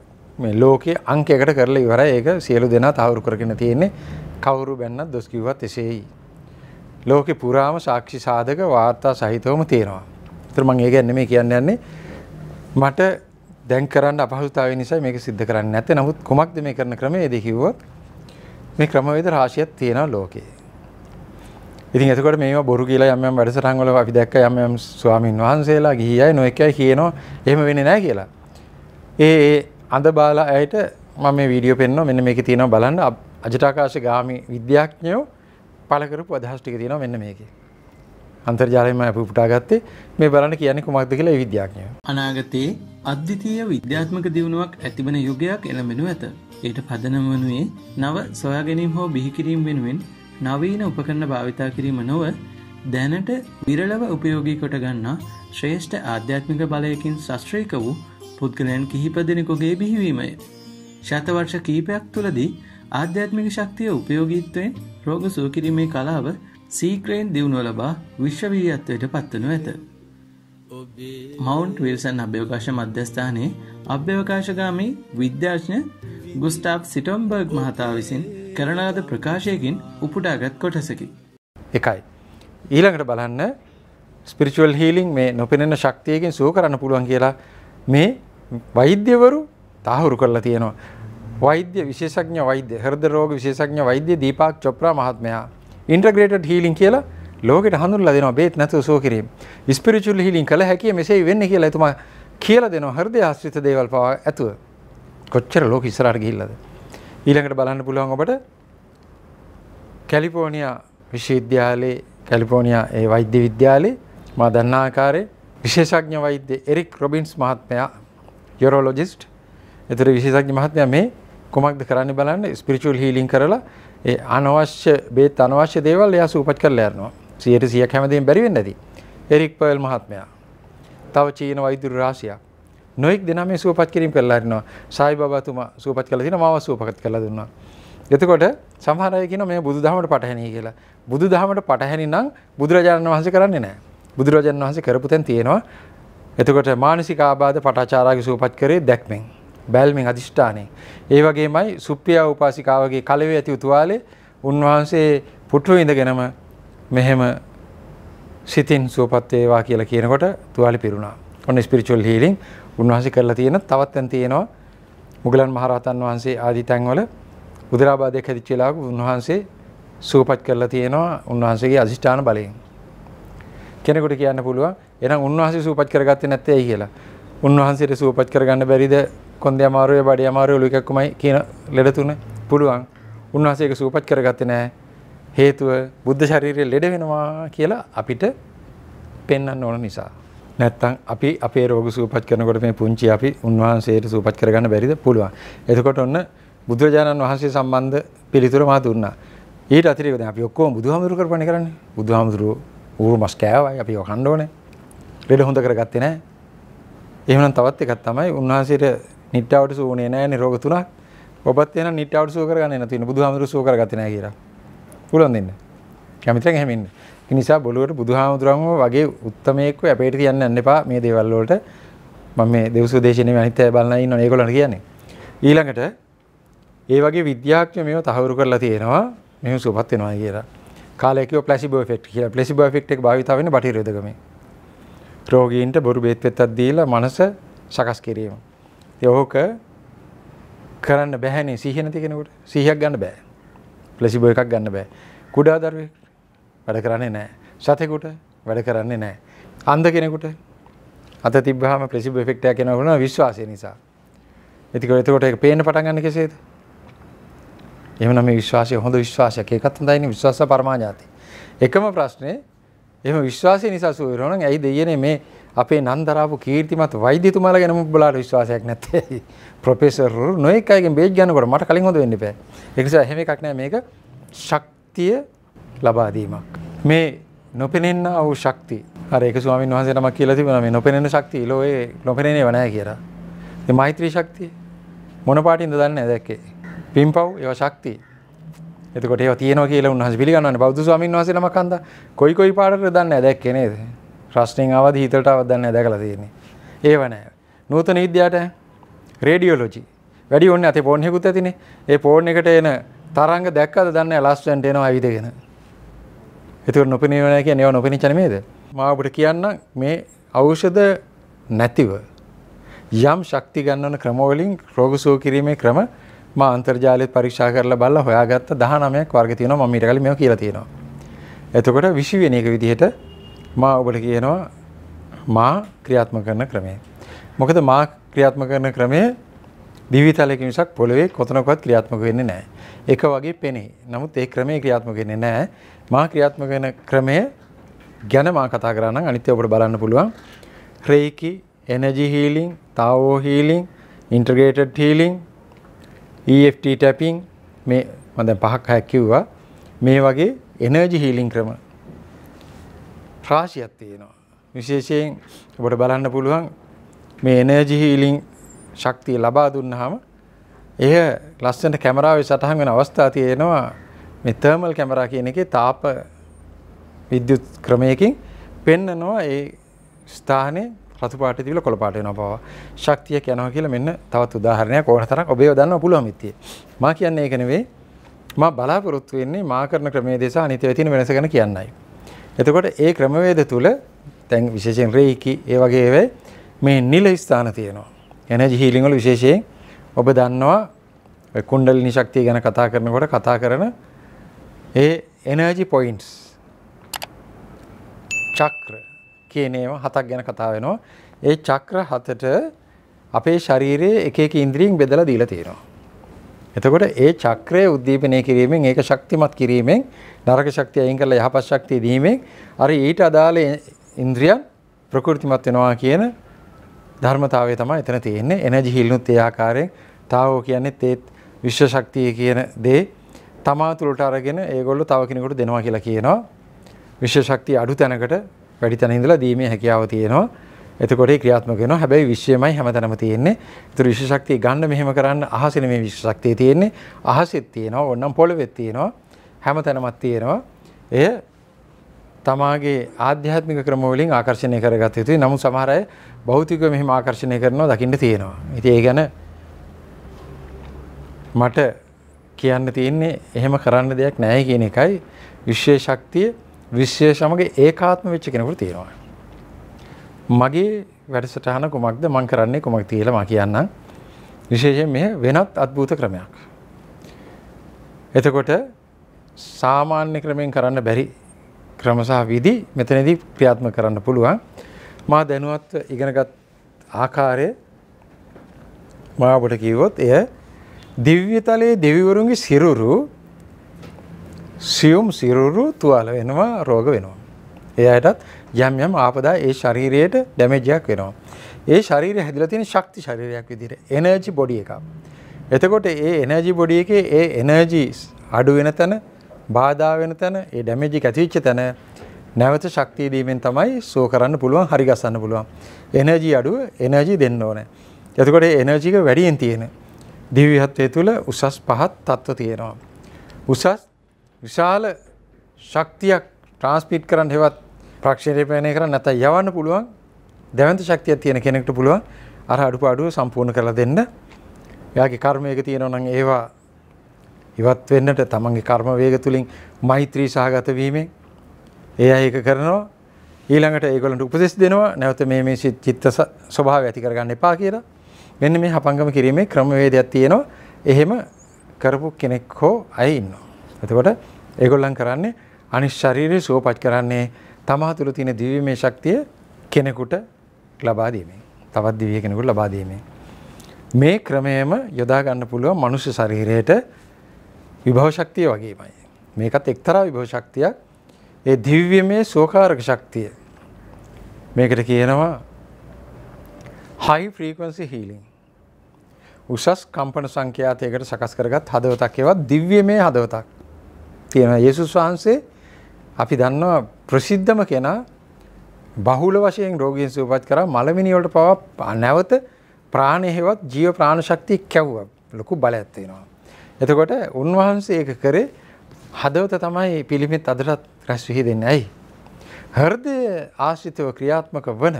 මේ ලෝකයේ අංකයකට කරලා ඉවරයි. ඒක සියලු දෙනා තහවුරු කරගෙන තියෙන්නේ. කවුරු බැන්නත් දොස් කිව්වත් එසේයි. ලෝකෙ පුරාම සාක්ෂි සාධක වාර්තා සහිතවම තියෙනවා. ඒතර මම ඒක නෙමෙයි කියන්න යන්නේ. මට දැන් කරන්න අපහසුතාවය නිසා මේක सिद्ध කරන්නේ නැත්තේ. නමුත් කොමක්ද මේ කරන ක්‍රමය? ඒ දෙකියුවොත් මේ ක්‍රමවේද රාශියක් තියෙනවා ලෝකේ. ඉතින් එතකොට මේවා බොරු කියලා යම් යම් වැඩසටහන් වල අපි දැක්ක යම් යම් ස්වාමින් වහන්සේලා ගිහි අය නොඑක අය කියනවා එහෙම වෙන්නේ නැහැ කියලා. ඒ ඒ අඳ බාලා ඇයට මම මේ වීඩියෝ පෙන්නවා මෙන්න මේකේ තියෙනවා බලන්න අජටාකාශ ගාමි විද්‍යාඥයෝ පළ කරපු අදහස් ටික තියෙනවා මෙන්න මේකේ. අන්තර්ජාලයෙන් මම පුටා ගත්තේ මේ බලන්න කියන්නේ කුමක්ද කියලා ඒ විද්‍යාඥයෝ. අනාගතයේ අද්විතීය විද්‍යාත්මක දියුණුවක් ඇතිවන යුගයක් එළඹෙනු ඇත. ඒට පදනම වනුයේ නව සොයාගැනීම් හෝ බිහිකිරීම වෙනුවෙන් නවීන උපකරණ භාවිතා කිරීම නොව දැනට විරලව උපයෝගී කොට ගන්නා ශ්‍රේෂ්ඨ ආධ්‍යාත්මික බලයකින් ශස්ත්‍රීක වූ පුද්ගලයන් කිහිප දෙනෙකුගේ බිහිවීමය. ශතවර්ෂ කීපයක් තුළදී ආධ්‍යාත්මික ශක්තිය උපයෝගීත්වයෙන් රෝග සූකිරීමේ කලාව සීක්‍රයෙන් දියුණුව ලබා විශ්වවීයත්වයට පත්වනු ඇත. මවන්් විල්සන් අභ්‍යවකාශ මධ්‍යස්ථානයේ අභ්‍යවකාශගාමී විද්‍යාශන ගුස්ටාප් සිටොම්බර්ග් මහතා විසින් කරනාද ප්‍රකාශයකින් උපුටාගත් කොටසකි. එකයි. ඊළඟට බලන්න ස්පිරිචුවල් හීලිං මේ නොපෙනෙන ශක්තියකින් සුව කරන්න පුළුවන් කියලා මේ වෛද්‍යවරු තාහුරු කරලා තියෙනවා. වෛද්‍ය විශේෂඥ වෛද්‍ය හෘද රෝග විශේෂඥ වෛද්‍ය දීපක් චොප්‍රා මහත්මයා ඉන්ටග්‍රේටඩ් හීලින් කියලා ලෝකෙට හඳුන්ලා දෙනවා බේත් නැතුව සුව කිරීම. ස්පිරිචුවල් හීලින් කළ හැකිය මෙසේ වෙන්නේ කියලා එතුමා කියලා දෙනවා හෘදය ආශ්‍රිත දේවල් පවා ඇතුව. කොච්චර ලෝක ඉස්සරහට ගිහිල්ලාද? ඊළඟට බලන්න පුළුවන් ඔබට කැලිෆෝනියා විශ්වවිද්‍යාලයේ කැලිෆෝනියා ඒ වෛද්‍ය විද්‍යාලයේ මා දන්නා ආකාරයේ විශේෂඥ වෛද්‍ය එරික් රොබින්ස් මහත්මයා යුරෝලොජිස්ට් එතන විශේෂඥ මහත්මයා මේ කොමක්ද කරන්න බලන්න ස්පිරිචුවල් හීලින් කරලා ඒ අනවශ්‍ය බේත් අනවශ්‍ය දේවල් එයා සූපච් කරලා යනවා 100ට 100ක් හැමදේම බැරි වෙන්නේ නැති එරික් පර්ල් මහත්මයා තව චීන වෛද්‍යුරු රාශියක් නොයෙක් දෙනා මේ සුවපත් කිරීම කරලා හරිනවා. සායි බබාතුමා සුවපත් කළා දිනවා මාව සුවපත් කළා දුන්නා. එතකොට සමහර අය කියනවා මේ බුදුදහමට පටහැනි කියලා. බුදුදහමට පටහැනි නම් බුදුරජාණන් වහන්සේ කරන්නේ නැහැ. බුදුරජාණන් වහන්සේ කරපු තැන් තියෙනවා. එතකොට මානසික ආබාධ පටාචාරාගේ සුවපත් කරේ දැක්මෙන්. බැල්මෙන් අදිෂ්ඨානෙන්. ඒ වගේමයි සුප්පියා උපාසිකාවගේ කලවේ ඇති උතුාලේ උන්වහන්සේ පුටුවේ ඉඳගෙනම මෙහෙම සිතින් සුවපත් වේවා කියලා කියනකොට තුවාලි පිරුණා. ඔන්න ස්පිරිචුවල් හීලින් උන්වහන්සේ කරලා තියෙන තවත් තැන් තියෙනවා මුගලන් මහරහතන් වහන්සේ ආදී තැන්වල උදරාබාධයක් ඇතිච්ච වෙලාවක උන්වහන්සේ සුවපත් කරලා තියෙනවා උන්වහන්සේගේ අදිෂ්ඨාන බලයෙන් කෙනෙකුට කියන්න පුළුවන් එහෙනම් උන්වහන්සේ සුවපත් කරගත්තේ නැත්තේ ඇයි කියලා උන්වහන්සේට සුවපත් කරගන්න බැරිද කොන්දේ අමාරුවේ බඩේ අමාරුවේ ලුක එක්කමයි කියන ලෙඩ තුන පුළුවන් උන්වහන්සේක සුවපත් කරගත්තේ නැහැ හේතුව බුද්ධ ශරීරයේ ලෙඩ වෙනවා කියලා අපිට පෙන්වන්න ඕන නිසා නැත්තම් අපි අපේ රෝග සුවපත් කරනකොට මේ පුංචි අපි උන්වහන්සේට සුවපත් කරගන්න බැරිද? පුළුවන්. එතකොට ඔන්න බුදුරජාණන් වහන්සේ සම්බන්ධ පිළිතුර මා දුන්නා. ඊට අතිරේක දැන් අපි ඔක්කොම බුදුහාමුදුරු කරපණේ කරන්නේ. බුදුහාමුදුරු ඌරු මස් කෑවයි අපි ඔකන්න ඕනේ. ලෙඩ හොඳ කරගත්තේ නැහැ. එහෙමනම් තවත් එකක් තමයි උන්වහන්සේට නිට්ටාවට සූනේ නැහැනේ රෝග තුනක්. ඔබත් එහෙනම් නිට්ටාවට සූ කරගන්නේ නැතිනේ බුදුහාමුදුරු සූ කරගත්තේ නැහැ කියලා. පුළුවන් දෙන්න. කැමතිනම් එහෙම ඉන්න. නිසා බොලුවට බුදුහාමුදුරන්ව වගේ උත්තමයෙක්ව අපේට කියන්න යන්න එපා මේ දේවල් වලට. මම මේ දෙව්සු දේශනේ අනිත් අය බලලා ඉන්නවනේ ඒගොල්ලන්ට කියන්නේ. ඊළඟට ඒ වගේ විද්‍යාඥයෝ මේව තහවුරු කරලා තියෙනවා මෙහෙම සුවපත් වෙනවා කියලා. කාලය කිව්ව ප්ලාසිබෝ ඉෆෙක්ට් කියලා. ප්ලාසිබෝ ඉෆෙක්ට් එක භාවිත වෙන්නේ බටහිර යුදගමේ. රෝගීන්ට බොරු බේත් වෙත්තක් දීලා මනස සකස් කිරීම. යෝක කරන්න බැහැනේ සිහිය නැති කෙනෙකුට. සිහියක් ගන්න බෑ. ප්ලාසිබෝ එකක් ගන්න බෑ. කුඩා දරුවෙක් වැඩ කරන්නේ නෑ. සතෙකුට වැඩ කරන්නේ නෑ. අන්ද කෙනෙකුට අත තිබ්බහම ප්‍රසිබ් එෆෙක්ටයක් කෙනවුණ විශ්වාසය නිසා. ඉතික එතකොට එක පේන පටන්ගන්න කෙසේද. එමන මේ විශ්වාසය හොඳ විශ්වාසයක් එකත් හොඳයින විශ්වාස පරමාඥාති. එකම ප්‍රශ්නය එම විශ්වාසය නිසා සුවරෝන ඇයි දෙයන මේ අපේ නන්දරාපු කීර්තිමත් වෛද්‍යතුමාල ගැනම බලාට විශ්වාසයක් නැත්තේ ප්‍රොපෙසරු නොයකයිගෙන් බේජ් ගන්නකොට මට කලින් හොඳ වෙන්න පෑ එකසා හෙම එකක්නෑ මේක ශක්තිය ලබාදීමක්. මේ නොපෙනෙන්න ඔවු ශක්ති අරක ස්වාමින් වහන්සේටමක් කියල තිබෙන මේ නොපෙනෙන ශක්ති ලෝයේ නොපෙනේ වනය කියලා. මෛත්‍රී ශක්තිය මොන පාටින්ද දන්න ඇදැක්කේ. පින් පව් ඒව ශක්ති එතකොට ඒ තියන කියල උන්හස පිගන්න බෞද්ධ ස්වාමන් වහසලම කන්ද කොයි කොයි පාට දන්න ඇදැක් කෙනේද ප්‍රශ්නයෙන් අවද හිතටාව දන්න ඇදකල තියෙන්නේ. ඒ වනෑ. නූතන විද්‍යාට රේඩියෝලෝජි වැඩි ඔන්න ඇති පෝර්ණයකුත් ඇතිනේ ඒ පෝර්ණ එකට එන තරංග දැක්කද දන්න ලස්ටන්ට එනවා ඇවිදගෙන එතුවට නොපිනිවනය කිය ඒව නොපිනිචනේද මාබට කියන්න මේ අවෂද නැතිව යම් ශක්ති ගන්නන ක්‍රමවලින් රෝගසූ කිරීමේ ක්‍රම මා අන්තර්ජාලය පරික්ෂා කරල බල්ල හොයාගත්ත දහනමයක් වර්ග තියෙන මීටකල මෙ කියල තියෙනවා. එතකොට විශ්වවෙන එක විදිහට මා ඔබට කියනවා මා ක්‍රියාත්ම කරන ක්‍රමය. මොකද මා ක්‍රියාත්ම කරන ක්‍රමය දිවිතලයක මිසක් පොළවේ කොතනකවත් ක්‍රියාත්මක වෙන්නේ නැහැ. ඒක වගේ පෙනේ. නමුත් ඒ ක්‍රමයේ ක්‍රියාත්මක වෙන්නේ නැහැ. මා ක්‍රියාත්මක වෙන ක්‍රමය ගැන මා කතා කරා නම් අනිත් ඒවා බලන්න පුළුවන්. Reiki, energy healing, Tao healing, integrated healing, EFT tapping මේ මම දැන් පහක් හයක් කිව්වා. මේ වගේ එනර්ජි හීලින් ක්‍රම රාශියක් තියෙනවා. විශේෂයෙන් ඔබට බලන්න පුළුවන් මේ එනර්ජි හීලින් ශක්තිය ලබා දුන්නාම එය ලස්සනට කැමරාවේ සටහන් වෙන අවස්ථා තියෙනවා මේ තර්මල් කැමරා කියන එකේ තාප විද්‍යුත් ක්‍රමයකින් පෙන්නනවා ඒ ස්ථානයේ රතු පාට තිබිලා කොළ පාට වෙනවා පවා ශක්තියක් යනවා කියලා මෙන්න තවත් උදාහරණයක් ඕන තරම් ඔබේව දන්නව පුළුවන් මිත්‍යේ මා කියන්නේ ඒක නෙවෙයි මා බලාපොරොත්තු වෙන්නේ මා කරන ක්‍රමයේ දෙස අනිත්‍යය තියෙන වෙනස ගැන කියන්නයි එතකොට ඒ ක්‍රමවේද තුල දැන් විශේෂයෙන් රේකි ඒ වගේ මේ නිල ස්ථාන තියෙනවා එනර්ජි හීලින් වල විශේෂයෙන් ඔබ දන්නවා කුණ්ඩලිනී ශක්තිය ගැන කතා කරනකොට කතා කරන ඒ එනර්ජි පොයින්ට්ස් චක්‍ර කියන ඒවා හතක් ගැන කතා වෙනවා. ඒ චක්‍ර හතට අපේ ශරීරයේ එක එක ඉන්ද්‍රියෙන් බෙදලා දීලා තියෙනවා. එතකොට ඒ චක්‍රය උද්දීපනය කිරීමෙන් ඒක ශක්තිමත් කිරීමෙන් නරක ශක්තිය අයින් කරලා යහපත් ශක්තිය දීමෙන් අර ඊට අදාළ ඉන්ද්‍රියන් ප්‍රකෘතිමත් වෙනවා කියන ධර්මතාවය තමයි එතන තියෙන්නේ. එනර්ජි හිල්නුත් ඒ ආකාරයෙන් තාවෝ කියන්නේත් ඒත් විශ්ව ශක්තිය කියන දේ තමා තුළට අරගෙන ඒගොල්ලෝ තව කෙනෙකුට දෙනවා කියලා කියනවා. විශ්ව ශක්තිය අඩු තැනකට වැඩි තැන ඉඳලා දීමේ හැකියාව තියෙනවා. එතකොට ඒ ක්‍රියාත්මක වෙනවා. හැබැයි විශ්වයමයි හැමතැනම තියෙන්නේ. ඒතර විශ්ව ශක්තිය ගන්න මෙහෙම කරන්න අහසින මේ විශ්ව ශක්තිය තියෙන්නේ. අහසෙත් තියෙනවා, ඕනනම් පොළවෙත් තියෙනවා. හැමතැනමත් තියෙනවා. එය තමාගේ ආධ්‍යාත්මික ක්‍රමවලින් ආකර්ෂණය කරගත යුතුයි. නමුත් සමහර අය භෞතික මෙහෙම ආකර්ෂණය කරනවා දකින්න තියෙනවා. ඉතින් ඒ ගැන මට කියන්න තියෙන්නේ එහෙම කරන්න දෙයක් නැහැ කියන එකයි විශ්වයේ ශක්තිය විශ්වයේ සමග ඒකාත්ම වෙච්ච කෙනෙකුට තියෙනවා. මගේ වැඩසටහන කුමක්ද මම කරන්නේ කුමක්ද කියලා මම කියන්නම්. විශේෂයෙන් මේ වෙනත් අద్භූත ක්‍රමයක්. එතකොට සාමාන්‍ය ක්‍රමෙන් කරන්න බැරි ක්‍රම සහ විදි මෙතනදී ක්‍රියාත්මක කරන්න පුළුවන්. මා දැනුවත්ව ඉගෙනගත් ආකාරය මා ඔබට කිව්වොත් එය දිව්‍යතලයේ දෙවිවරුන්ගේ සිරුරු සියුම් සිරුරු තුවාල වෙනවා රෝග වෙනවා. ඒ අයටත් යම් යම් ආපදා ඒ ශරීරයට ඩැමේජයක් වෙනවා. ඒ ශරීරය හැදිලා තියෙන ශක්ති ශරීරයක් විදිහට එනර්ජි බොඩි එකක්. එතකොට ඒ එනර්ජි බොඩි එකේ ඒ එනර්ජිස් අඩු වෙන තැන බාධා වෙන තැන ඒ ඩැමේජ් එක ඇති වෙච්ච තැන නැවත ශක්තිය දීමෙන් තමයි සෝ කරන්න පුළුවන් හරි ගස්සන්න පුළුවන්. එනර්ජි අඩුව එනර්ජි දෙන්න ඕනේ. එතකොට එනර්ජි එක වැඩියෙන් තියෙන. දිව්‍යත්වයේ තුල උසස් පහත් තත්ත්ව තියෙනවා. උසස් විශාල ශක්තියක් ට්‍රාන්ස්පිට් කරන්න හෙවත් ප්‍රක්ෂේපණය කරන්න නැත්නම් යවන්න පුළුවන් දැවන්ත ශක්තියක් තියෙන කෙනෙකුට පුළුවන් අර අඩුපාඩුව සම්පූර්ණ කරලා දෙන්න. එයාගේ කර්මයක තියෙනවා නම් ඒවා ඉවත් වෙන්නට තමන්ගේ කර්ම වේග තුලින් මෛත්‍රී සහගත වීමෙන් ඒ අය ඒක කරනවා ඊළඟට ඒගොල්ලන්ට උපදෙස් දෙනවා නැවත මේ මේ චිත්ත ස්වභාවය ඇති කරගන්න එපා කියලා. මෙන්න මේ හපංගම කිරීමේ ක්‍රමවේදයක් තියෙනවා. එහෙම කරපු කෙනෙක් හෝ අය ඉන්නවා. එතකොට ඒගොල්ලන් කරන්නේ අනිස් ශරීරය සුවපත් කරන්නේ තමා තුළ තියෙන දිව්‍යමය ශක්තිය කෙනෙකුට ලබා දීමෙන්. තවත් දිව්‍ය කෙනෙකුට ලබා දීමෙන්. මේ ක්‍රමයම යොදා ගන්න පුළුවන් මනුෂ්‍ය ශරීරයට විභව ශක්තිය වගේමයි. මේකත් එක්තරා විභව ශක්තියක් ඒ දිව්‍යමය සෝකාරක ශක්තිය. මේකට කියනවා හයි ෆ්‍රීකවන්සි හීලින්. උසස් කම්පන සංඛ්‍යාතයකට සකස් කරගත් හදවතක් ඒවත් දිව්‍යමය හදවතක්. තියෙනවා යේසුස් වහන්සේ අපි දන්නවා ප්‍රසිද්ධම කෙනා බහුල වශයෙන් රෝගීන් සුවපත් කරා මලමිනි වලට පවා නැවත ප්‍රාණය හේවත් ජීව ප්‍රාණ ශක්තිය කැවුවා. ලොකු බලයක් තියෙනවා. එතකොට උන්වහන්සේ ඒක කරේ හදවත තමයි පිළිමෙත් අදටත් රැස් විහි දෙන්නේ. ඇයි? හෘදය ආශ්‍රිතව ක්‍රියාත්මක වන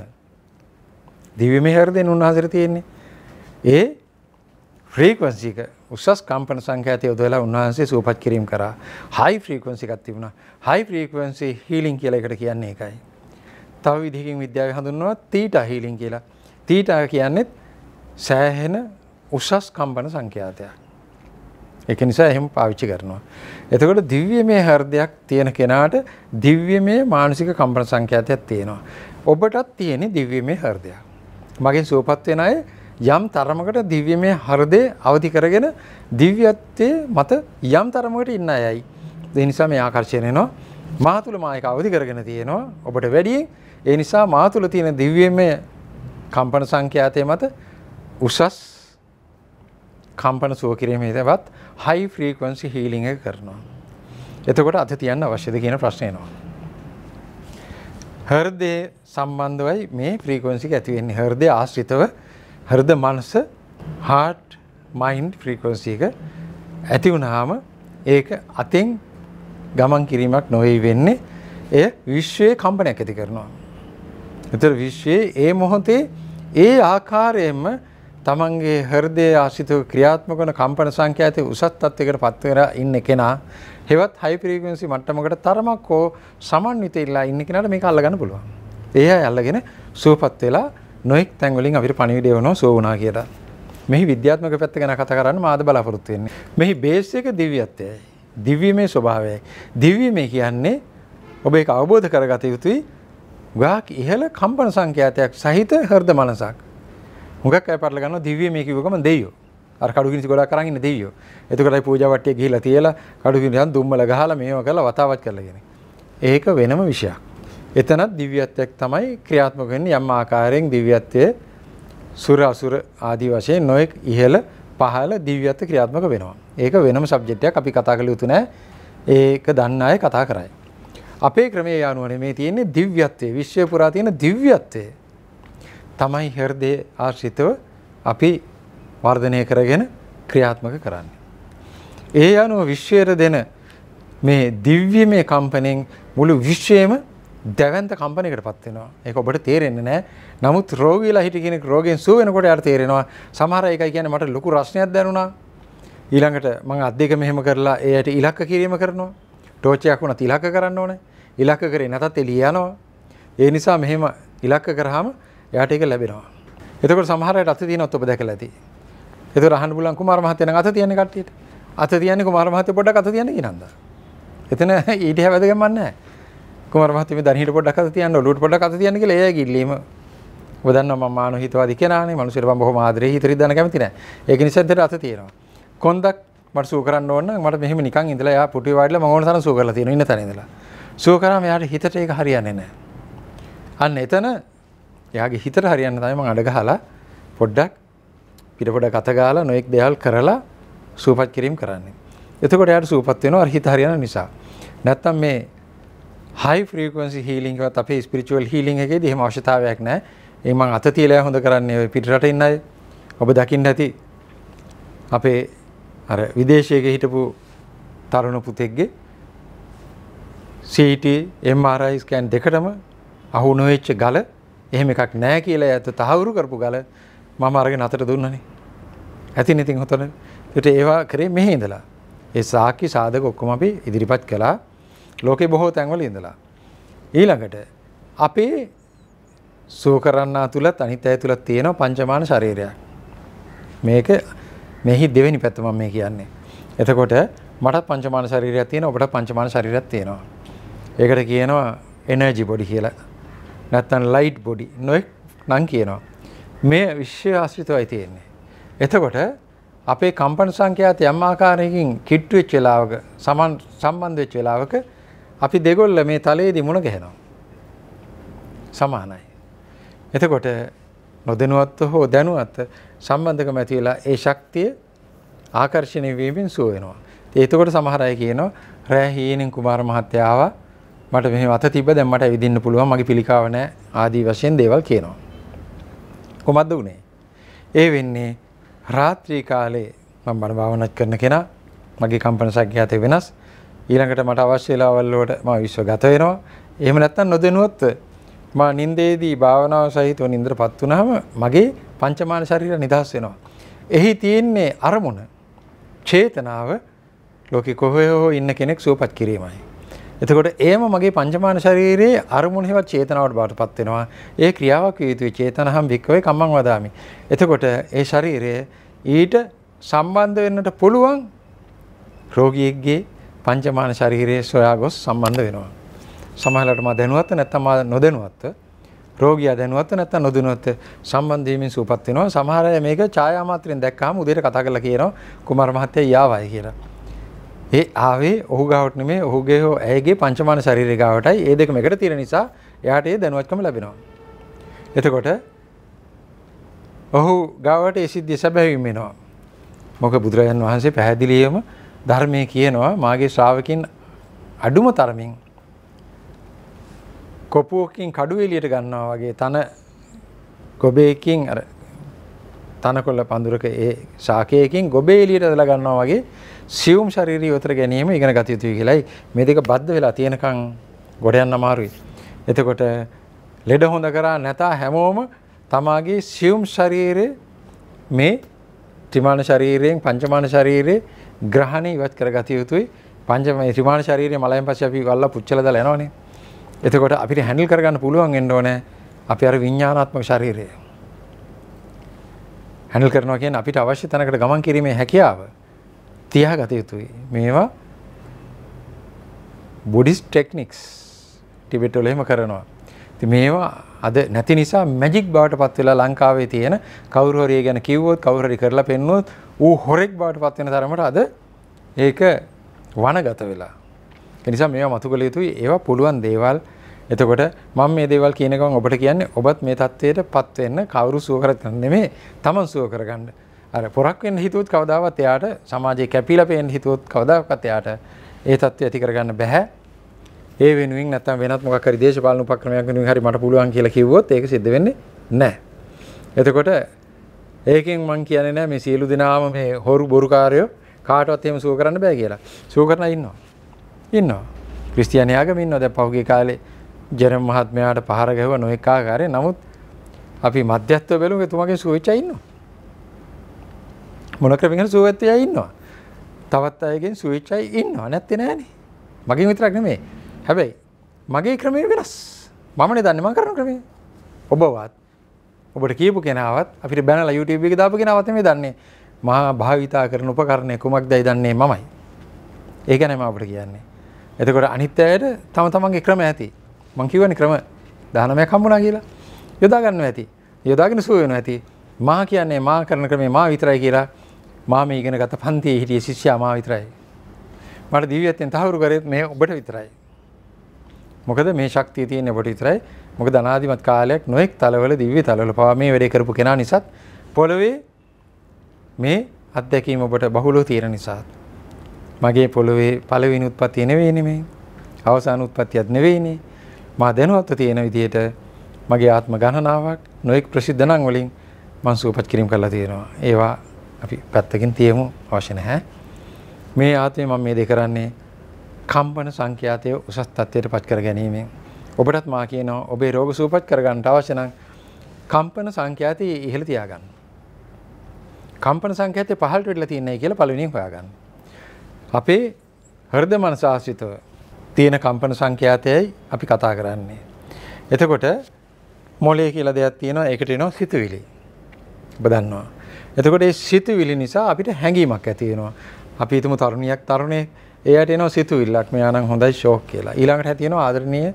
දිව්‍යමය හෘදයෙන් උන්වහන්සේට තියෙන්නේ. ඒ ෆ්‍රීකවන්සි එක උසස් කම්පන සංඛ්‍යාතය යොදවලා උන්වහන්සේ සුවපත් කිරීම කරා. හයි ෆ්‍රීකවන්සි එකක් තිබුණා. හයි ෆ්‍රීකවන්සි හීලින් කියලා එකට කියන්නේ ඒකයි. තව විදිහකින් විද්‍යාවේ හඳුන්වනවා තීටා හීලින් කියලා. තීටා කියන්නේ සෑහෙන උසස් කම්පන සංඛ්‍යාතයක්. ඒක නිසා එහෙම පාවිච්චි කරනවා. එතකොට දිව්‍යමය හෘදයක් තියෙන කෙනාට දිව්‍යමය මානසික කම්පන සංඛ්‍යාතයක් තියෙනවා. ඔබටත් තියෙන දිව්‍යමය හෘදයක්. මගෙන් සුවපත් වෙන අය යම් තරමකට දිව්‍යමය හෘදේ අවදි කරගෙන දිව්‍යත්වයේ මත යම් තරමකට ඉන්න අයයි. ඒ නිසා මේ ආකර්ෂණය වෙනවා. මා තුල මායක අවදි කරගෙන තියෙනවා ඔබට වැඩියෙන්. ඒ නිසා මා තුල තියෙන දිව්‍යමය කම්පන සංඛ්‍යාතය මත උසස් කම්පන සුව කිරීම හිතවත් හයි ෆ්‍රීකවන්සි හීලිං එක කරනවා. එතකොට අත තියන්න අවශ්‍යද කියන ප්‍රශ්නයනවා. හර්දය සම්බන්ධවයි මේ ෆ්‍රීකවන්සි ඇතිවෙන්නේ හර්දය ආශ්‍රිතව හර්ද මනස හාට් මයින්් ෆ්‍රීකවන්සි එක ඇති වුණාම ඒක අතින් ගමන් කිරීමක් නොවෙයි වෙන්නේ එය විශ්වයේ කම්පනයක් ඇති කරනවා. එතර විශ්වයේ ඒ මොහොතේ ඒ ආකාරයෙන්ම තමන්ගේ හෘදයේ ආශිතව ක්‍රියාත්මක වන කම්පන සංඛ්‍යාතයේ උසස් තත්යකට පත් වෙලා ඉන්න කෙනා හෙවත් හයි ෆ්‍රීකවෙන්සි මට්ටමකට තරමක් හෝ සමන්විත ඉල්ලා ඉන්න කෙනාට මේක අල්ලගන්න පුළුවන්. ඒ අය අල්ලගෙන සුවපත් වෙලා නොඑක් තැන් වලින් අපිට පණිවිඩය වෙනවා සුව වුණා කියලා. මෙහි විද්‍යාත්මක පැත්ත ගැන කතා කරන්න මාද බලාපොරොත්තු වෙන්නේ. මෙහි බේස් එක දිව්‍යත්වයයි. දිව්‍යමය ස්වභාවයයි. දිව්‍යමය කියන්නේ ඔබ ඒක අවබෝධ කරගත යුතුයි. ගාක් ඉහළ කම්පන සංඛ්‍යාතයක් සහිත හෘද මනසක්. හොගක් අය පටල ගන්න දිව්‍ය මේ කිව්වකම දෙයියෝ අර කඩුගිනිසි ගොඩක් කරන් ඉන්න දෙයියෝ එතකොටයි පූජා වට්ටිය ගිහිලා තියලා කඩුගිනියන් දුම්මල ගහලා මේව කරලා වතාවත් කරලා කියන්නේ ඒක වෙනම විශයක් එතනත් දිව්‍යත්වයක් තමයි ක්‍රියාත්මක වෙන්නේ යම් ආකාරයෙන් දිව්‍යත්වයේ සුර අසුර ආදී වශයෙන් නොඑක් ඉහළ පහළ දිව්‍යත්ව ක්‍රියාත්මක වෙනවා ඒක වෙනම සබ්ජෙක්ට් එකක් අපි කතා කළ යුතු නෑ ඒක දන්න අය කතා කරයි අපේ ක්‍රමයේ යනුවනේ මේ තියෙන්නේ දිව්‍යත්වයේ විශ්වය පුරා තියෙන දිව්‍යත්වයේ තමයි හෘදේ ආශ්‍රිතව අපි වර්ධනය කරගෙන ක්‍රියාත්මක කරන්නේ. ඒ අනුව විශ්වයට දෙන මේ දිව්‍යමය කම්පණයෙන් මුළු විශ්වයම දැවන්ත කම්පනයකට පත් වෙනවා. ඒක ඔබට තේරෙන්නේ නැහැ. නමුත් රෝගීලා හිටිය කෙනෙක් රෝගයෙන් සුව වෙනකොට යාට තේරෙනවා. සමහර අය එකයි කියන්නේ මට ලොකු රස්නයක් දැනුණා. ඊළඟට මම අත් දෙක මෙහෙම කරලා එයාට ඉලක්ක කිරීම කරනවා. ටෝච් එකක් වුණත් ඉලක්ක කරන්න ඕනේ. ඉලක්ක කරේ නැතත් එළිය යනවා. ඒ නිසා මෙහෙම ඉලක්ක කරාම යාට ඒක ලැබෙනවා. එතකොට සමහරයට අත තියෙනවත් ඔබ දැකලා ඇති. එතකොට අහන්න බුලන් කුමාර මහත්තයා නම් අත තියෙන කට්ටියට. අත තියන්නේ කුමාර මහත්තයා පොඩ්ඩක් අත තියන්න කියනන්ද. එතන ඊට හැ වැදගත්මක් නැහැ. කුමාර මහත්තයා මේ දණහිට පොඩ්ඩක් අත තියන්න ඔලුවට පොඩ්ඩක් අත තියන්න කියලා එයා ගිල්ලීම. ඔබ දන්නවා මම මානවහිතවාදී කෙනානේ. මිනිස්සුන්ට මම බොහොම ආදරේ හිතරි දන්න කැමති නැහැ. ඒක නිසා දෙතර අත තියෙනවා. කොන්දක් මට සූ කරන්න ඕන නම් මට මෙහෙම නිකන් ඉඳලා එයා පුටුවේ වාඩිලා මම ඕන තරම් සූ කරලා තියෙනවා ඉන්න තැන ඉඳලා. සූ කරාම එයාට හිතට ඒක හරියන්නේ නැහැ. අන්න එතන එයාගේ හිතට හරියන්න තමයි මම අඩ ගහලා පොඩ්ඩක් පිට පොඩ කත ගාලා නොඑක් දේවල් කරලා සූපත් කිරීම කරන්නේ. එතකොට එයාට සූපත් වෙනවා අර හිත හරියන නිසා. නැත්තම් මේ high frequency healing එකත් අපේ spiritual healing එකේදී එහෙම අවශ්‍යතාවයක් නැහැ. ඒ මං අත තියලා හොඳ කරන්නේ ඔය පිට රට ඉන්න අය. ඔබ දකින්න ඇති අපේ අර විදේශයක හිටපු තරුණ පුතෙක්ගේ CT MRI ස්කෑන් දෙකටම අහු නොවෙච්ච ගල එහෙම එකක් නෑ කියලා ඇත තහවුරු කරපු ගල මම අරගෙන අතට දුන්නනේ. ඇතින් ඉතින් හොතන ට ඒවා කරේ මෙහි ඉඳලා. ඒ සාක්කි සාධක ඔක්කොම අපි ඉදිරිපත් කළා ලෝකෙ බොහෝ තැන්වල ඉඳලා. ඊළඟට අපේ සූකරන්නා තුළත් අනිත් අය තුළත් තියෙන පංචමාන ශරීරයක්. මේක මෙහි දෙවෙනි පැත්ත මම මේ කියන්නේ. එතකොට මටත් පංචමාන ශරීරයක් තියෙනවා ඔබට පංචමාන ශරීරයක් තියෙනවා. ඒකට කියනවා එනර්ජි බොඩි කියලා. නැත්තන් ලයිට් බොඩි නොෙක් නං කියනවා. මේ විශ්්‍ය ආශ්‍රිතවයි තියෙන්නේ. එතකොට අපේ කම්පන සංඛ්‍යාත යම් ආකාරයකින් කිට්ටුවෙච්ච වෙලාවක සමන් සම්බන්ධ වෙච්ච වෙලාවක අපි දෙගොල්ල මේ තලයේදී මුණ ගැහෙනවා. සමානයි. එතකොට නොදැනුවත්ව හෝ දැනුවත් සම්බන්ධකම ඇති වෙලා ඒ ශක්තිය ආකර්ෂණය වීමෙන් සුව වෙනවා. ඒතකොට සමහර අය කියනවා රෑ හීනෙන් කුමාර මහත්තයාවා මට මෙහෙම අත තිබ්බ දැන් මට ඇවිදින්න පුළුවන් මගේ පිළිකාව නැහැ ආදී වශයෙන් දේවල් කියනවා. කොහොමද උනේ? ඒ වෙන්නේ රාත්‍රී කාලේ මම බණ භාවනා කරන කෙනා මගේ කම්පන සංඛ්‍යාතය වෙනස් ඊළඟට මට අවශ්‍ය වෙලාවල් වලට මම විශ්වගත වෙනවා. එහෙම නැත්නම් නොදෙනුවත් මා නින්දේදී භාවනාව සහිතව නින්දරපත් වුනහම මගේ පංචමාන ශරීර නිදහස් වෙනවා. එහි තියෙන්නේ අරමුණ චේතනාව ලෝකෙ කොහේ හෝ ඉන්න කෙනෙක් සුවපත් කිරීමයි. එතකොට ඒම මගේ පංචමාන ශරීරයේ අරමුණෙහිවත් චේතනාවට බාටපත් වෙනවා. ඒ ක්‍රියාවක් විය යුතුයි. චේතනහම් වික්කවේ කම්මං වදාමි. එතකොට ඒ ශරීරය ඊට සම්බන්ධ වෙන්නට පුළුවන් රෝගියෙක්ගේ පංචමාන ශරීරයේ සොයා ගොස් සම්බන්ධ වෙනවා. සමහරවිට මා දැනුවත් නැත්නම් මා නොදැනුවත් රෝගියා දැනුවත් නැත්නම් නොදැනුවත් සම්බන්ධ වීමෙන් සූපත් වෙනවා. සමහර අය මේක ඡායා මාත්‍රෙන් දැක්කහම උදේට කතා කරලා කියනවා කුමාර මහත්තයා යාවයි කියලා. ඒ ආවේ ඔහු ගාවට නෙමේ ඔහුගේ හෝ ඇයගේ පංචමාන ශරීරය ගාවටයි ඒ දෙකම එකට තියෙන නිසා එයාට ඒ දැනුවත්කම ලැබෙනවා. එතකොට ඔහු ගාවට ඒ සිද්ධිය සැබෑවීම වෙනවා. මොක බුදුරජාන් වහන්සේ පැහැදිලියම ධර්මයේ කියනවා මාගේ ශ්‍රාවකින් අඩුම තරමින් කොපුවකින් කඩුව එළියට ගන්නවා වගේ තන ගොබේකින් අර තනකොල්ල පඳුරක ඒ ශාකයකින් ගොබේ එළියට ඇදලා ගන්නවා වගේ සියුම් ශාරීරිය උතර ගැනීම ඉගෙන ගත යුතුයි කියලායි මේ දෙක බද්ධ වෙලා තියෙනකන් ගොඩ යන්න අමාරුයි. එතකොට ලෙඩ හොඳ කරා නැතා හැමෝම තමාගේ සියුම් ශරීරයේ මේ ත්‍රිමාන ශරීරයෙන් පංචමාන ශරීරයේ ග්‍රහණය ඉවත් කරගත යුතුයි. පංචම ත්‍රිමාන ශරීරයේ මලයෙන් පස්සේ අපි වල්ලා පුච්චලා දාලා එනවනේ. එතකොට අපිට හැන්ඩල් කරගන්න පුළුවන් වෙන්න ඕනේ අපි අර විඤ්ඤාණාත්මක ශරීරය. හැඩල් කරනවා කියන අපිට අවශ්‍ය තැනකට ගමන් කිරීමේ හැකියාව තියා ගත යුතුයි මේවා බොඩිස් ටෙක්නික්ස් ටිබෙට්ටොල එහෙම කරනවා ති මේවා අද නැති නිසා මැජික් බවට පත් වෙලා ලංකාවේ තියෙන කවුරුහරිය ගැන කිව්වොත් කවුරරි කරලා පෙන්වොත් ඌ හොරෙක් බවට පත් වෙන තරමට අද ඒක වනගත වෙලා. ඒ නිසා මේවා මතු කළ යුතුයි ඒවා පුළුවන් දේවල් එතකොට මම මේ දේවල් කියන ගමන් ඔබට කියන්නේ ඔබත් මේ தത്വයට පත් වෙන්න කවුරු සුව කරගන්න නෙමෙයි තමන් සුව කරගන්න. අර පොරක් වෙන්න හිතුවොත් කවදාවත් එයාට සමාජයේ කැපිලා පේන්න හිතුවොත් කවදාවත් එයාට ඒ தത്വය ඇති කරගන්න බෑ. ඒ වෙනුවෙන් නැත්නම් වෙනත් මොකක් හරි දේශපාලන උපක්‍රමයක් වෙනුවෙන් හරි මට පුළුවන් කියලා කිව්වොත් ඒක සිද්ධ වෙන්නේ නැහැ. එතකොට ඒකෙන් මං කියන්නේ නෑ මේ සියලු දෙනාම මේ හොරු බොරුකාරයෝ කාටවත් එහෙම සුව කරන්න බෑ කියලා. සුව කරන ඉන්නවා. ඉන්නවා. ක්‍රිස්තියානි ආගම ඉන්නවා. දැන් පහුගිය කාලේ ජන මහත්මයාට පහර ගැහුව නොඑකාකාරය නමුත් අපි මධ්‍යස්ත්ව බැලුම් එතුමාගේ සුවිචා ඉන්නවා. මොන ක්‍රමයකට සුවත්තයා ඉන්නවා. තවත් අයගෙන් සුවිචයි ඉන්නවා නැත්තේ නෑනේ. මගෙන් විතරක් නෙමෙයි. හැබැයි මගේ ක්‍රමය වෙනස්. මමනේ දන්නේ මම කරන ක්‍රමය. ඔබවත් ඔබට කියපු කෙනාවත් අපිට බැනලා YouTube එකේ දාපු කෙනාවත් මේ දන්නේ. මහා භාවිතා කරන උපකරණය කුමක්දයි දන්නේ මමයි. ඒ ගැනයි මම අපිට කියන්නේ. එතකොට අනිත් අයට තම තමන්ගේ ක්‍රම ඇති. මං කිව්වනේ ක්‍රම 19ක් හම්බුණා කියලා. යොදා ගන්න ඇති. යොදාගෙන සුව වෙනවා ඇති. මා කියන්නේ මා කරන ක්‍රමේ මා විතරයි කියලා මා මේ ඉගෙන ගත්ත පන්තියේ හිටිය ශිෂ්‍යයා මා විතරයි. මට දිව්‍යයෙන් තහවුරු කරේත් මේ ඔබට විතරයි. මොකද මේ ශක්තිය තියෙන්නේ ඔබට විතරයි. මොකද අනාදිමත් කාලයක් නොඑක් තලවල දිව්‍ය තලවල පවා මේ වැඩේ කරපු කෙනා නිසාත් පොළවේ මේ අත්දැකීම ඔබට බහුලව තියෙන නිසාත් මගේ පොළවේ පළවෙනි උත්පත්තිය නෙවෙයිනේ මේ. අවසාන උත්පත්තියක් නෙවෙයිනේ. මා දැනුවත්ව තියෙන විදිහට මගේ ආත්ම ගණනාවක් නොයෙක් ප්‍රසිද්ධනම් වලින් මං සුවපත් කිරීම කරලා තියෙනවා. ඒවා අපි පැත්තකින් තියමු අවශ්‍ය නැහැ. මේ ආත්මේ මම මේ දේ කරන්නේ කම්පන සංඛ්‍යාතය උසස් තත්ත්වයට පත් කර ගැනීමෙන්. ඔබටත් මා කියනවා ඔබේ රෝග සුවපත් කරගන්නට අවශ්‍ය නම් කම්පන සංඛ්‍යාතය ඉහළ තියාගන්න. කම්පන සංඛ්‍යාතය පහළට වෙලා තියෙනයි කියලා පළවෙනියෙන් හොයාගන්න. අපේ හෘද මනස ආශ්‍රිතව තියෙන කම්පන සංඛ්‍යාතයයි අපි කතා කරන්නේ. එතකොට මොලේ කියලා දෙයක් තියෙනවා ඒකට එනවා සිතුවිලි. ඔබ දන්නවා. එතකොට මේ සිතුවිලි නිසා අපිට හැඟීමක් ඇති වෙනවා. අපි හිතමු තරුණියක් තරුණේ එයාට එනවා සිතුවිල්ලක් මෙයා නම් හොඳයි ෂෝක් කියලා. ඊළඟට ඇති වෙනවා ආදරණීය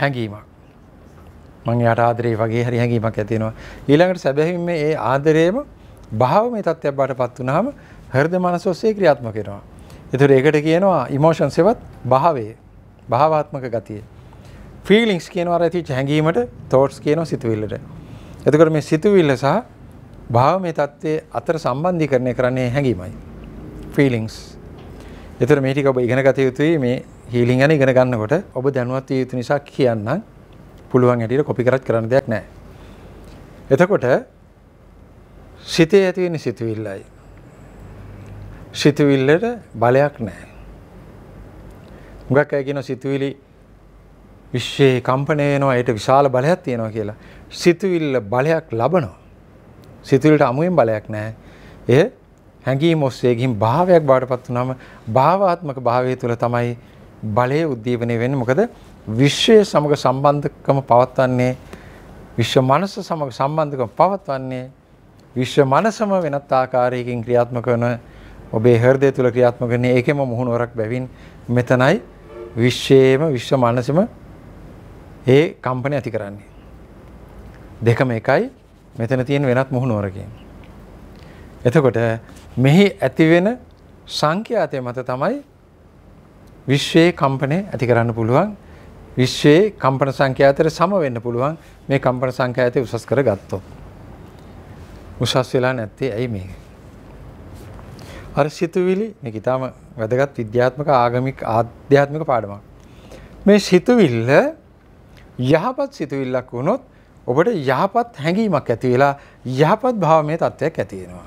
හැඟීමක්. මං එයාට ආදරේ වගේ හරි හැඟීමක් ඇති වෙනවා. ඊළඟට සැබවින්ම මේ ආදරේම භාවමය තත්ත්වයක් බාටපත් වුනහම හෘද මනස ඔස්සේ ක්‍රියාත්මක වෙනවා. එතුර ඒකට කියනවා ඉමෝෂන් සෙවත් භාවේ භාවාත්මක ගතිය ෆිලික්ස් කියනවා ඇති හැඟීමට තෝට්ස් කියනවා සිතුවිල්ලට එතකට මේ සිතුවිල්ල සහ භාව මේ තත්ත්වය අතර සම්බන්ධි කරණය කරන්නේ හැඟීමයි ෆිලිංස් එතර මේටික ඔබ ඉගෙන ගත යුතුයි මේ හීලිං ගැන ඉගෙන ගන්නකොට ඔබ දැනුවත් යුතු නිසා කියන්න පුළුවන් ඇටියට කොපි කරත් කරන්න දෙයක් නෑ එතකොට සිතේ ඇතිවෙන සිතුවිල්ලයි සිතුවිල්ලට බලයක් නැහැ. මුගක් අය කියන සිතුවිලි විශ්වයේ කම්පණය වෙනවා ඒට විශාල බලයක් තියෙනවා කියලා. සිතුවිල්ල බලයක් ලබනවා. සිතුවිල්ලට අමුයෙන් බලයක් නැහැ. එය හැඟීම් ඔස්සේ ගිහින් භාවයක් බවට පත් වුනම භාවාත්මක භාවය තුළ තමයි බලයේ උද්දීපනය වෙන්නේ. මොකද විශ්වය සමග සම්බන්ධකම පවත්වන්නේ විශ්ව මනස සමග සම්බන්ධකම පවත්වන්නේ විශ්ව මනසම වෙනත් ආකාරයකින් ක්‍රියාත්මක වන ඔබේ හෘදය තුල ක්‍රියාත්මක වෙන්නේ ඒකෙම මුහුණුවරක් බැවින් මෙතනයි විශ්වයේම විශ්ව මානසෙම ඒ කම්පන ඇති කරන්නේ. දෙකම එකයි මෙතන තියෙන වෙනත් මුහුණුවරකින්. එතකොට මෙහි ඇතිවෙන සංඛ්‍යාතය මත තමයි විශ්වයේ කම්පනය ඇති කරන්න පුළුවන්. විශ්වයේ කම්පන සංඛ්‍යාතයට සම වෙන්න පුළුවන් මේ කම්පන සංඛ්‍යාතය උසස් කරගත්තොත්. උසස් වෙලා නැත්තේ ඇයි මේක? අර සිතුවිලි මේක ඊටාම වැදගත් විද්‍යාත්මක ආගමික ආධ්‍යාත්මික පාඩමක්. මේ සිතුවිල්ල යහපත් සිතුවිල්ලක් වුණොත් ඔබට යහපත් හැඟීමක් ඇති වෙලා යහපත් භාවමය තත්ත්වයක් ඇති වෙනවා.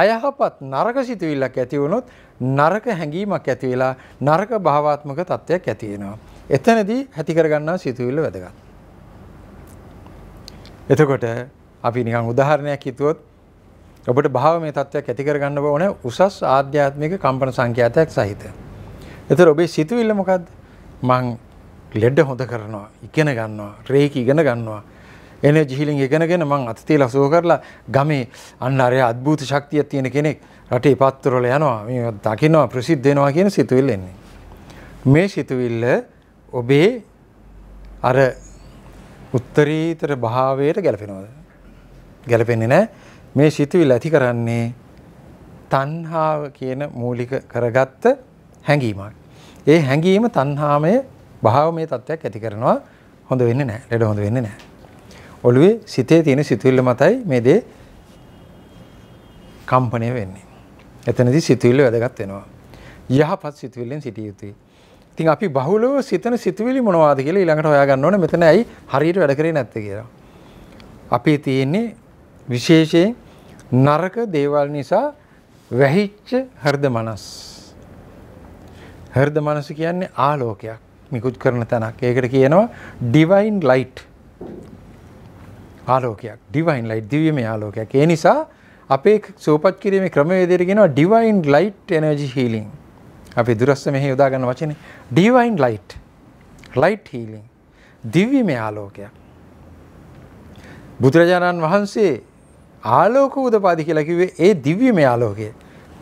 අයහපත් නරක සිතුවිල්ලක් ඇති වුණොත් නරක හැඟීමක් ඇති වෙලා නරක භාවාත්මක තත්ත්වයක් ඇති වෙනවා. එතනදී ඇති කරගන්නා සිතුවිල්ල වැදගත්. එතකොට අපි නිකන් උදාහරණයක් හිතුවොත් ඔබට භාව මේ තත්ත්වයක් ඇති කරගන්න ඕනේ උසස් ආධ්‍යාත්මික කම්පන සංඛ්‍යාතයක් සහිත. එතකොට ඔබේ සිතුවිල්ල මොකද්ද? මං ලෙඩ හොද කරනවා, ඉගෙන ගන්නවා, රේකි ඉගෙන ගන්නවා. එනර්ජි හීලින් ඉගෙනගෙන මං අත තියලා සුව කරලා ගමේ අන්න අරයා අద్භූත ශක්තියක් තියෙන කෙනෙක් රටේ පත්තර වල යනවා. මේ දකින්නවා ප්‍රසිද්ධ වෙනවා කියන සිතුවිල්ල එන්නේ. මේ සිතුවිල්ල ඔබේ අර උත්තරීතර භාවයට ගැලපෙනවද? ගැලපෙන්නේ නැහැ. මේ සිතුවිල්ල ඇති කරන්නේ තණ්හාව කියන මූලික කරගත්ත හැඟීමක්. ඒ හැඟීම තණ්හාමය භාවමය තත්වයක් ඇති කරනවා. හොඳ වෙන්නේ නැහැ. ලෙඩ හොඳ වෙන්නේ නැහැ. ඔළුවේ සිතේ තියෙන සිතුවිල්ල මතයි මේ දේ කම්පණය වෙන්නේ. එතනදී සිතුවිල්ල වැදගත් වෙනවා. යහපත් සිතුවිල්ලෙන් සිටිය යුතුයි. ඉතින් අපි බහුලව සිතන සිතුවිලි මොනවද කියලා ඊළඟට හොයාගන්න ඕනේ. මෙතන ඇයි හරියට වැඩ කරේ නැත්තේ කියලා. අපි තියෙන්නේ විශේෂයෙන් නරක දේවල් නිසා වැහිච්ච හර්ද මනස්. හර්ද මනස කියන්නේ ආලෝකයක් මිකුත් කරන තැනක්. ඒකට කියනවා ඩිවයින් ලයිට්. ආලෝකයක්. ඩිවයින් ලයිට් දිව්‍යමය ආලෝකයක්. ඒ නිසා අපේ සූපත් කිරීමේ ක්‍රමවේදයට කියනවා ඩිවයින් ලයිට් එනර්ජි හීලින්. අපි දුරස්ස මෙහි යොදා ගන්න වචනේ ඩිවයින් ලයිට්. Light healing. දිව්‍යමය ආලෝකයක්. බුදුරජාණන් වහන්සේ ආලෝක උදපාදි කියලා කිව්වේ ඒ දිව්‍යමය ආලෝකය.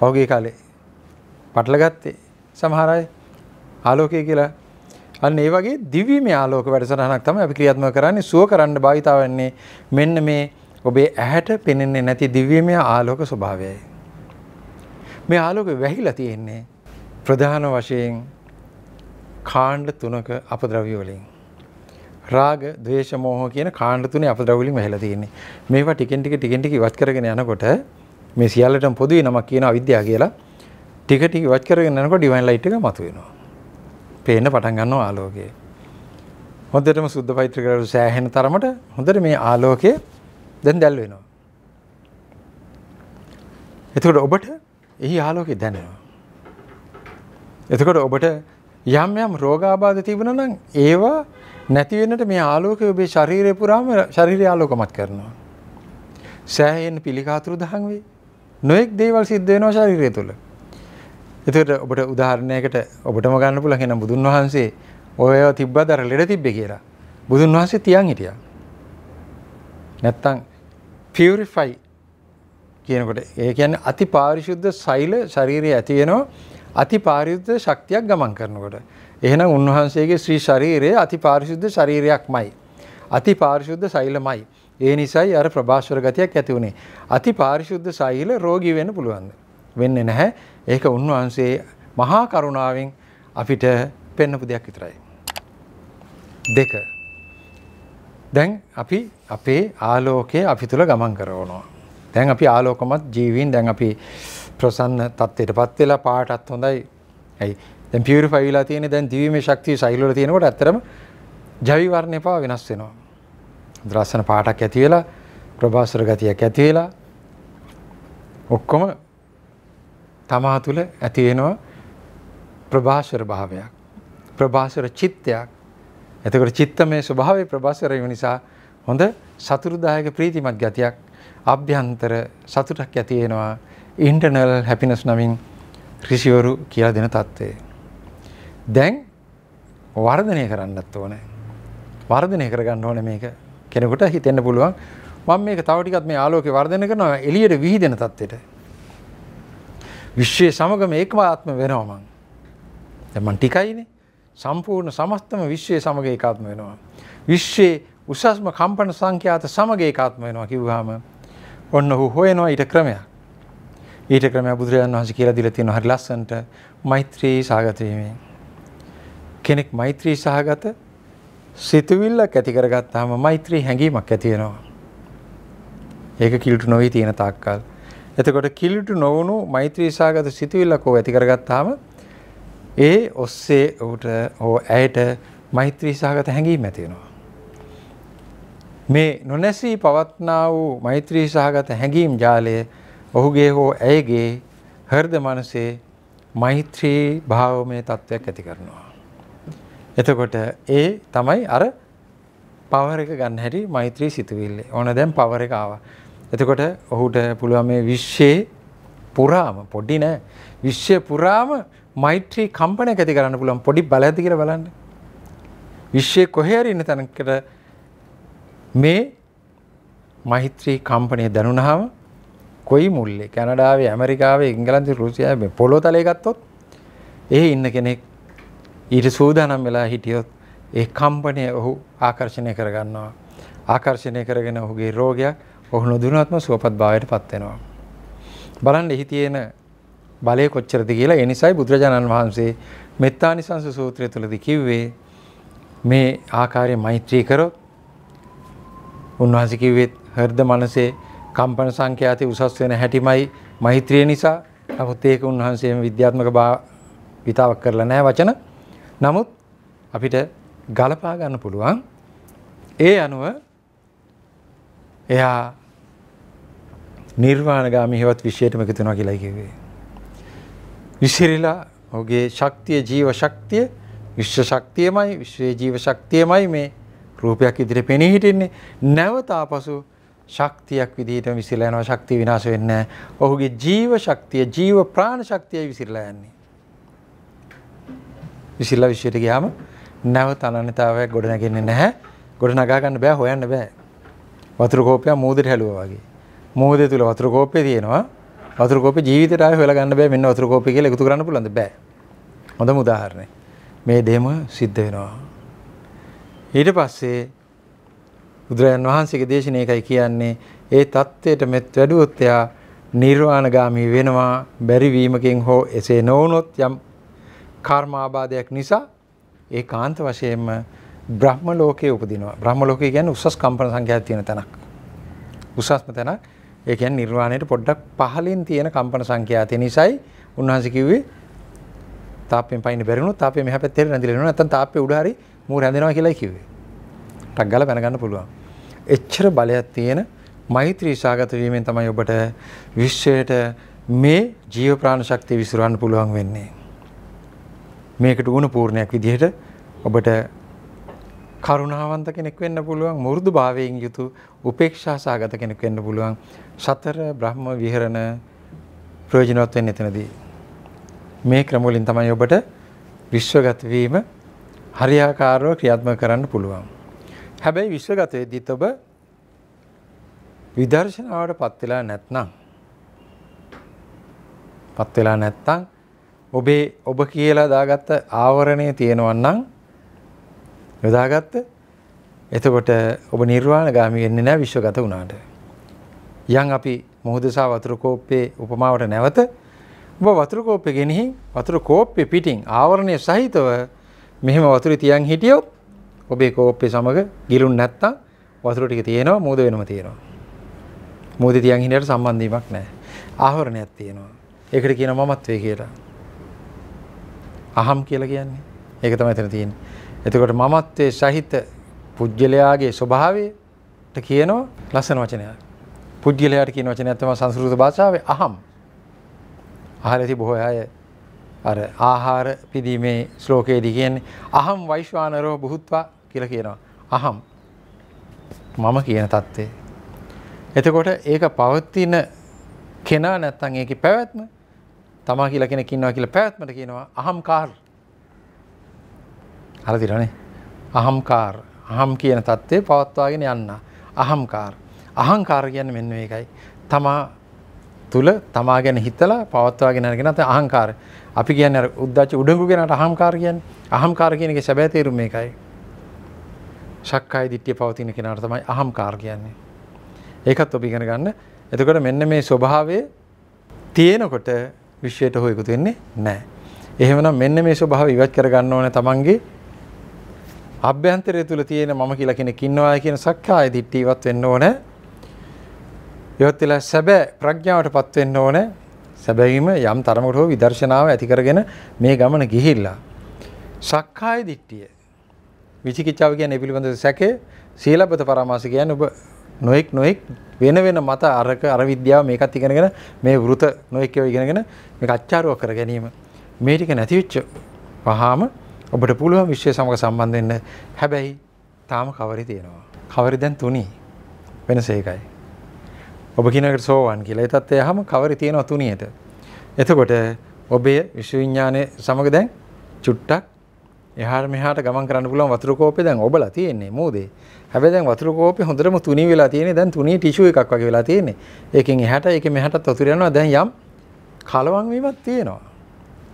පහුගිය කාලේ පටලගත්තේ සමහර අය ආලෝකය කියලා අන්න ඒ වගේ දිව්‍යමය ආලෝක වැඩසටහනක් තමයි අපි ක්‍රියාත්මක කරන්නේ. සුව කරන්න භාවිතා වෙන්නේ මෙන්න මේ ඔබේ ඇහැට පෙනෙන්නේ නැති දිව්‍යමය ආලෝක ස්වභාවයයි. මේ ආලෝක වැහිලා තියෙන්නේ ප්‍රධාන වශයෙන් කාණ්ඩ තුනක අපද්‍රව්‍ය වලින්. රාග, ద్వේෂ, මෝහ කියන කාණ්ඩ තුනේ අපද්‍රව්‍ය වලින් වැහිලා තියෙන්නේ. මේවා ටිකෙන් ටික ටිකෙන් ටික ඉවත් කරගෙන යනකොට මේ සියල්ලටම පොදුයි නමක් කියන අවිද්‍යාව කියලා ටික ටික ඉවත් කරගෙන යනකොට ඩිවයින් ලයිට් එක මතුවෙනවා. පේන්න පටන් ගන්නවා ආලෝකය. හොඳටම සුද්ධ පවිත්‍ර කරලා සෑහෙන තරමට හොඳට මේ ආලෝකය දැන් දැල් වෙනවා. එතකොට ඔබට එහි ආලෝකය දැනෙනවා. එතකොට ඔබට යම් යම් රෝගාබාධ තිබුණා නම් ඒවා නැති වෙනට මේ ආලෝකය ඔබේ ශරීරය පුරාම ශරීරය ආලෝකමත් කරනවා. සෑහෙන පිළිකාතුරු දහන් වේ. නොඑක් දේවල් සිද්ධ වෙනවා ශරීරය තුළ. එතකොට ඔබට උදාහරණයකට ඔබටම ගන්න පුළුවන් එහෙනම් බුදුන් වහන්සේ ඔය ඒවා තිබ්බද අර ලෙඩ තිබ්බේ කියලා. බුදුන් වහන්සේ තියන් හිටියා. නැත්තම් purify කියනකොට ඒ කියන්නේ අති පාරිශුද්ධ සෛල ශරීරය ඇති වෙනවා අති පාරිශුද්ධ ශක්තියක් ගමන් කරනකොට. එහෙනම් උන්වහන්සේගේ ශ්‍රී ශරීරය අතිපාරිශුද්ධ ශරීරයක්මයි. අතිපාරිශුද්ධ සෛලමයි. ඒ නිසායි අර ප්‍රභාස්වර ගතියක් ඇති වුණේ. අතිපාරිශුද්ධ සෛල රෝගී වෙන්න පුළුවන්. වෙන්නේ නැහැ. ඒක උන්වහන්සේ මහා කරුණාවෙන් අපිට පෙන්වපු දෙයක් විතරයි. දෙක. දැන් අපි අපේ ආලෝකය අපි තුල ගමන් කරවනවා. දැන් අපි ආලෝකමත් ජීවීන් දැන් අපි ප්‍රසන්න තත්ත්වයටපත් වෙලා පාටත් හොඳයි. ඇයි දැන් පියුරිෆයි වෙලා තියෙන දැන් දිවීමේ ශක්තිය සෛල වල තියෙනකොට ඇත්තටම ජවි වර්ණය පවා වෙනස් වෙනවා. ලස්සන පාටක් ඇති වෙලා ප්‍රභාස්වර ගතියක් ඇති වෙලා ඔක්කොම තමා තුළ ඇති වෙනවා ප්‍රභාස්වර භාවයක්. ප්‍රභාස්වර චිත්තයක්. එතකොට චිත්තමේ ස්වභාවය ප්‍රභාස්වර වෙන නිසා හොඳ සතුරුදායක ප්‍රීතිමත් ගතියක් අභ්‍යන්තර සතුටක් ඇති වෙනවා. ඉන්ටර්නල් හැපිනස් නමින් ඍෂිවරු කියලා දෙන தත්ත්වය. දැන් වර්ධනය කරන්නත් ඕන. වර්ධනය කරගන්න ඕන මේක කෙනෙකුට හිතෙන්න පුළුවන් මම මේක තව ටිකක් මේ ආලෝකේ වර්ධනය කරනවා එළියට විහිදෙන තත්ත්වයට. විශ්වයේ සමගම ඒකමාත්ම වෙනවා මං. දැන් මං ටිකයිනේ. සම්පූර්ණ සමස්තම විශ්වයේ සමග ඒකාත්ම වෙනවා. විශ්වයේ උසස්ම කම්පන සංඛ්‍යාත සමග ඒකාත්ම වෙනවා කිව්වහම ඔන්න ඔහු හොයනවා ඊට ක්‍රමයක්. ඊට ක්‍රමයක් බුදුරජාණන් වහන්සේ කියලා දීලා තියෙනවා හරි ලස්සනට මෛත්‍රී සාගත වීමෙන්. කෙනෙක් මෛත්‍රී සහගත සිතුවිල්ලක් ඇති කරගත්තාම මෛත්‍රී හැඟීමක් ඇති වෙනවා. ඒක කිලුට නොවි තියෙන තාක්කල්. එතකොට කිලුට නොවුණු මෛත්‍රී සහගත සිතුවිල්ලක් ඕ ඇති කරගත්තාම ඒ ඔස්සේ ඌට හෝ ඇයට මෛත්‍රී සහගත හැඟීම් ඇති වෙනවා. මේ නොනැසී පවත්නා වූ මෛත්‍රී සහගත හැඟීම් ජාලය ඔහුගේ හෝ ඇයගේ හෘද මනසේ මෛත්‍රී භාවමය තත්ත්වයක් ඇති කරනවා. එතකොට ඒ තමයි අර පවර එක ගන්න හැටි මෛත්‍රී සිතුවිල්ලේ. ඕන දැන් පවර එක ආවා. එතකොට ඔහුට පුළුවන් මේ විශ්වයේ පුරාම පොඩි නෑ. විශ්වය පුරාම මෛත්‍රී කම්පනයක් ඇති කරන්න පුළුවන් පොඩි බල ඇති කියලා බලන්න. විශ්වයේ කොහේ හරි ඉන්න තැනකට මේ මෛත්‍රී කම්පනය දැනුණාම කොයි මුල්ලේ කැනඩාවේ ඇමරිකාවේ ඉංගලන්තේ රුසියාවේ පොළොතලේ ගත්තොත් එහි ඉන්න කෙනෙක් ඊට සූදානම් වෙලා හිටියොත් ඒ කම්පනය ඔහු ආකර්ෂණය කරගන්නවා. ආකර්ෂණය කරගෙන ඔහුගේ රෝගයක් ඔහු නොදුනත්ම සුවපත් භාවයට පත්වෙනවා. බලන්න එහි තියෙන බලය කොච්චරද කියලා ඒ නිසයි බුදුරජාණන් වහන්සේ මෙත්තානිසංස සූත්‍රය තුලදී කිව්වේ මේ ආකාරයේ මෛත්‍රී කරොත් උන්වහන්සේ කිව්වේ හෘද මනසේ කම්පන සංඛ්‍යාතේ උසස් වෙන හැටිමයි මෛත්‍රිය නිසා. නමුත් ඒක උන්වහන්සේම විද්‍යාත්මක භාවිතාවක් කරලා නැහැ වචන නමුත් අපිට ගලපා ගන්න පුළුවන් ඒ අනුව එයා නිර්වාණගාමී හෙවත් විශේෂයටම එකතු වෙනවා කියලා කිව්වේ. විසිරිලා ඔහුගේ ශක්තිය ජීව ශක්තිය විශ්ව ශක්තියමයි විශ්වයේ ජීව ශක්තියමයි මේ රූපයක් ඉදිරියේ පෙනී හිටින්නේ. නැවත ආපසු ශක්තියක් විදිහට විසිරලා යනවා ශක්තිය විනාශ වෙන්නේ නැහැ. ඔහුගේ ජීව ශක්තිය ජීව ප්‍රාණ ශක්තිය විසිරලා යන්නේ. විසිල්ලා විශ්වයට ගියාම නැවත අනන්‍යතාවයක් ගොඩනගෙන්නේ නැහැ. ගොඩ නගා ගන්න බෑ හොයන්න බෑ. වතුර කෝපයක් මූදෙට හැලුවා වගේ. මූදේ තුල වතුර කෝපේ තියෙනවා. වතුර කෝපේ ජීවිතේට ආයෙ හොයලා ගන්න බෑ. මෙන්න වතුර කෝපේ කියලා එකතු කරන්න පුළුවන්ද? බෑ. හොඳම උදාහරණය. මේ දෙම සිද්ධ වෙනවා. ඊට පස්සේ බුදුරජාන් වහන්සේගේ දේශනාවයි කියන්නේ ඒ தത്വයට මෙත් වැඩුවොත් එයා නිර්වාණගාමී වෙනවා බැරි වීමකින් හෝ එසේ නොවුනොත් යම් කර්මාබාධයක් නිසා ඒ කාන්ත වශයෙන්ම බ්‍රහ්ම ලෝකයේ උපදිනවා. බ්‍රහ්ම ලෝකය කියන්නේ උසස් කම්පන සංඛ්‍යාවක් තියෙන තැනක්. උසස්ම තැනක්. ඒ කියන්නේ නිර්වාණයට පොඩ්ඩක් පහළින් තියෙන කම්පන සංඛ්‍යාව තියෙන නිසායි උන්වහන්සේ කිව්වේ තාප්පෙන් පයින් බැරිුණොත් තාප්පේ මෙහා පැත්තේ රැඳිලා ඉන්නවා නැත්නම් තාප්පේ උඩ හරි මූ රැඳෙනවා කියලායි කිව්වේ. ටක් ගාලා පැන ගන්න පුළුවන්. එච්චර බලයක් තියෙන මෛත්‍රී සාගත වීමෙන් තමයි ඔබට විශ්වයට මේ ජීව ප්‍රාණ ශක්තිය විසිරවන්න පුළුවන් වෙන්නේ. මේකට ඕන පූර්ණයක් විදිහට ඔබට කරුණාවන්ත කෙනෙක් වෙන්න පුළුවන් මුරුදු භාවයෙන් යුතු උපේක්ෂා සහගත කෙනෙක් වෙන්න පුළුවන් සතර බ්‍රහ්ම විහරණ ප්‍රයෝජනවත් වෙන්නේ එතනදී මේ ක්‍රම වලින් තමයි ඔබට විශ්වගත වීම හරියාකාරව ක්‍රියාත්මක කරන්න පුළුවන් හැබැයි විශ්වගත වෙද්දිත් ඔබ විදර්ශනාවට පත් වෙලා නැත්නම් පත් වෙලා නැත්නම් ඔබේ ඔබ කියලා දාගත්ත ආවරණය තියෙනවන්නම් යොදාගත්ත එතකොට ඔබ නිර්වාණ ගාමි වෙන්නේ නැහැ විශ්වගත වුණාට. යන් අපි මුහුදසා වතුර කෝප්පේ උපමාවට නැවත ඔබ වතුර කෝප්පේ ගෙනihin වතුර කෝප්පේ පිටින් ආවරණය සහිතව මෙහෙම වතුරේ තියන් හිටියොත් ඔබේ කෝප්පේ සමග ගිලුන් නැත්තම් වතුර ටික තියෙනවා මූද වෙනම තියෙනවා. මූදේ තියන් හිටියට සම්බන්ධීමක් නැහැ. ආවරණයක් තියෙනවා. ඒකට කියනවා මමත්වේ කියලා. අහම් කියලා කියන්නේ. ඒක තමයි එතන තියෙන්නේ. එතකොට මමත්වයේ සහිත පුජ්‍යලයාගේ ස්වභාවයට කියනවා ලස්සන වචනයක්. පුජ්‍යලයාට කියන වචනයක් තමයි සංස්කෘත භාෂාවේ අහම්. අහලා තිබ බොහෝ අය අර ආහාර පිදීමේ ශ්ලෝකයේදී කියන්නේ අහම් වෛශ්වානරෝ බුහුත්වා කියලා කියනවා. අහම් මම කියන தත්ත්වය. එතකොට ඒක පවතින කෙනා නැත්තම් ඒකේ පැවැත්ම තමා කියලා කෙනෙක් ඉන්නවා කියලා පැවැත්මට කියනවා අහම්කාර. හරිදනේ. අහම්කාර. අහම් කියන தත්ත්වය පවත්වාගෙන යන්න. අහම්කාර. අහංකාර කියන්නේ මෙන්න මේකයි. තමා තුල තමා ගැන හිතලා පවත්වාගෙන යන කෙනාට අහංකාර. අපි කියන්නේ අර උද්දච්ච උඩඟු කෙනාට අහංකාර කියන්නේ. අහංකාර කියන එකේ සැබෑ තේරුම මේකයි. ශක්කාය දිට්ඨිය පවතින කෙනාට තමයි අහංකාර කියන්නේ. ඒකත් ඔබ ඉගෙන ගන්න. එතකොට මෙන්න මේ ස්වභාවය තියෙනකොට විශ්වයට හෝ එකතු වෙන්නේ නැහැ. එහෙමනම් මෙන්න මේ ස්වභාව ඉවත් කරගන්න ඕනේ තමන්ගේ අභ්‍යන්තරය තුල තියෙන මම කියලා කෙනෙක් ඉන්නවා කියන සක්කාය දිට්ඨිය ඉවත් වෙන්න ඕනේ. ඉවත් වෙලා සැබෑ ප්‍රඥාවටපත් වෙන්න ඕනේ. සැබෑම යම් තරමකට හෝ විදර්ශනාව ඇති කරගෙන මේ ගමන ගිහිල්ලා සක්කාය දිට්ඨිය විචිකිච්ඡාව කියන්නේ පිළිබඳ සැකය සීලබ්බත පරාමාස කියන්නේ ඔබ නොයෙක් නොයෙක් වෙන වෙන මත අරක අර විද්‍යාව මේකත් ඉගෙනගෙන මේ වෘත නොයෙක් ඒවා ඉගෙනගෙන මේක අච්චාරුව කර ගැනීම මේ ටික නැති වෙච්ච වහාම ඔබට පුළුවන් විශ්වය සමග සම්බන්ධ වෙන්න. හැබැයි තාම කවරි තියෙනවා. කවරි දැන් තුනි. වෙනස ඒකයි. ඔබ කියනකට සෝවන් කියලා. ඒ තත්ත්වය හැම කවරි තියෙනවා තුනියට. එතකොට ඔබේ විශ්ව විඥානයේ සමග දැන් චුට්ටක් එහාට මෙහාට ගමන් කරන්න පුළුවන් වතුර කෝපේ දැන් ඔබලා තියෙන්නේ මූදේ. හැබැයි දැන් වතුර කෝපේ හොඳටම තුනී වෙලා තියෙන්නේ. දැන් තුනී ටිෂු එකක් වගේ වෙලා තියෙන්නේ. ඒකෙන් එහාට ඒකෙන් මෙහාටත් වතුර යනවා. දැන් යම් කලවම් වීමක් තියෙනවා.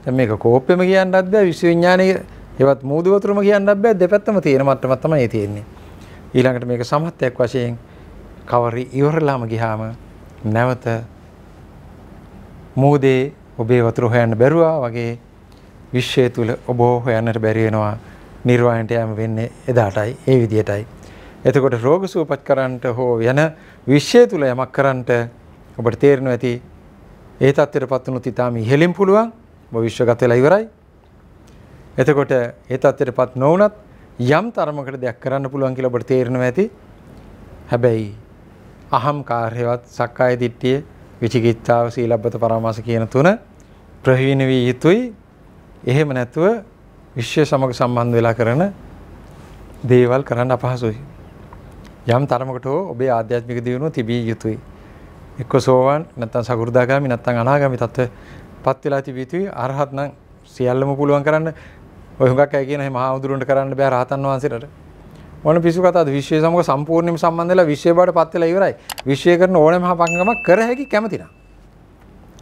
දැන් මේක කෝපෙම කියන්නත් බෑ විශ්වවිඥානයේ ඒවත් මූදු වතුරම කියන්නත් බෑ දෙපැත්තම තියෙන මට්ටමක් තමයි තියෙන්නේ. ඊළඟට මේක සමත්යක් වශයෙන් කවරි ඉවරලාම ගියාම නැවත මූදේ ඔබේ වතුර හොයන්න බැරුවා වගේ විශ්වය තුල ඔබ හොයන්නට බැරි වෙනවා නිර්වාණයට යෑම වෙන්නේ එදාටයි ඒ විදියටයි. එතකොට රෝග සුවපත් කරන්නට හෝ යන විශ්වය තුල යමක් කරන්නට ඔබට තේරෙනවා ඇති ඒ தත්ත්වයටපත් වුණොත් ඊටාම ඉහළින් පුළුවන් ඔබ විශ්වගත වෙලා ඉවරයි. එතකොට ඒ தත්ත්වයටපත් නොවුනත් යම් තරමකට දෙයක් කරන්න පුළුවන් කියලා ඔබට තේරෙනවා ඇති. හැබැයි අහම්කාරයවත් සක්කාය දිට්ඨිය විචිකිච්ඡාව සීලබ්බත පරාමාස කියන තුන ප්‍රහීන වී යුතුයි එහෙම නැතුව විශ්වය සමග සම්බන්ධ වෙලා කරන දේවල් කරන්න අපහසුයි. යම් තරමකට හෝ ඔබේ ආධ්‍යාත්මික දියුණුව තිබිය යුතුයි. එක්ක සෝවන් නැත්නම් සකෘදාගාමි නැත්නම් අනාගාමි තත්ත්වපත් වෙලා තිබිය යුතුයි. අරහත් නම් සියල්ලම පුළුවන් කරන්න ඔය හුඟක් අය කියන මහා වඳුරන්ට කරන්න බෑ රහතන් වහන්සේට. මොන පිසු කතාවද විශ්වය සමග සම්පූර්ණයෙන්ම සම්බන්ධ වෙලා විශ්වය බවට පත් වෙලා ඉවරයි. විශ්වය කරන ඕනෑම මහා පංගමක් කර හැකි කැමතිනම්.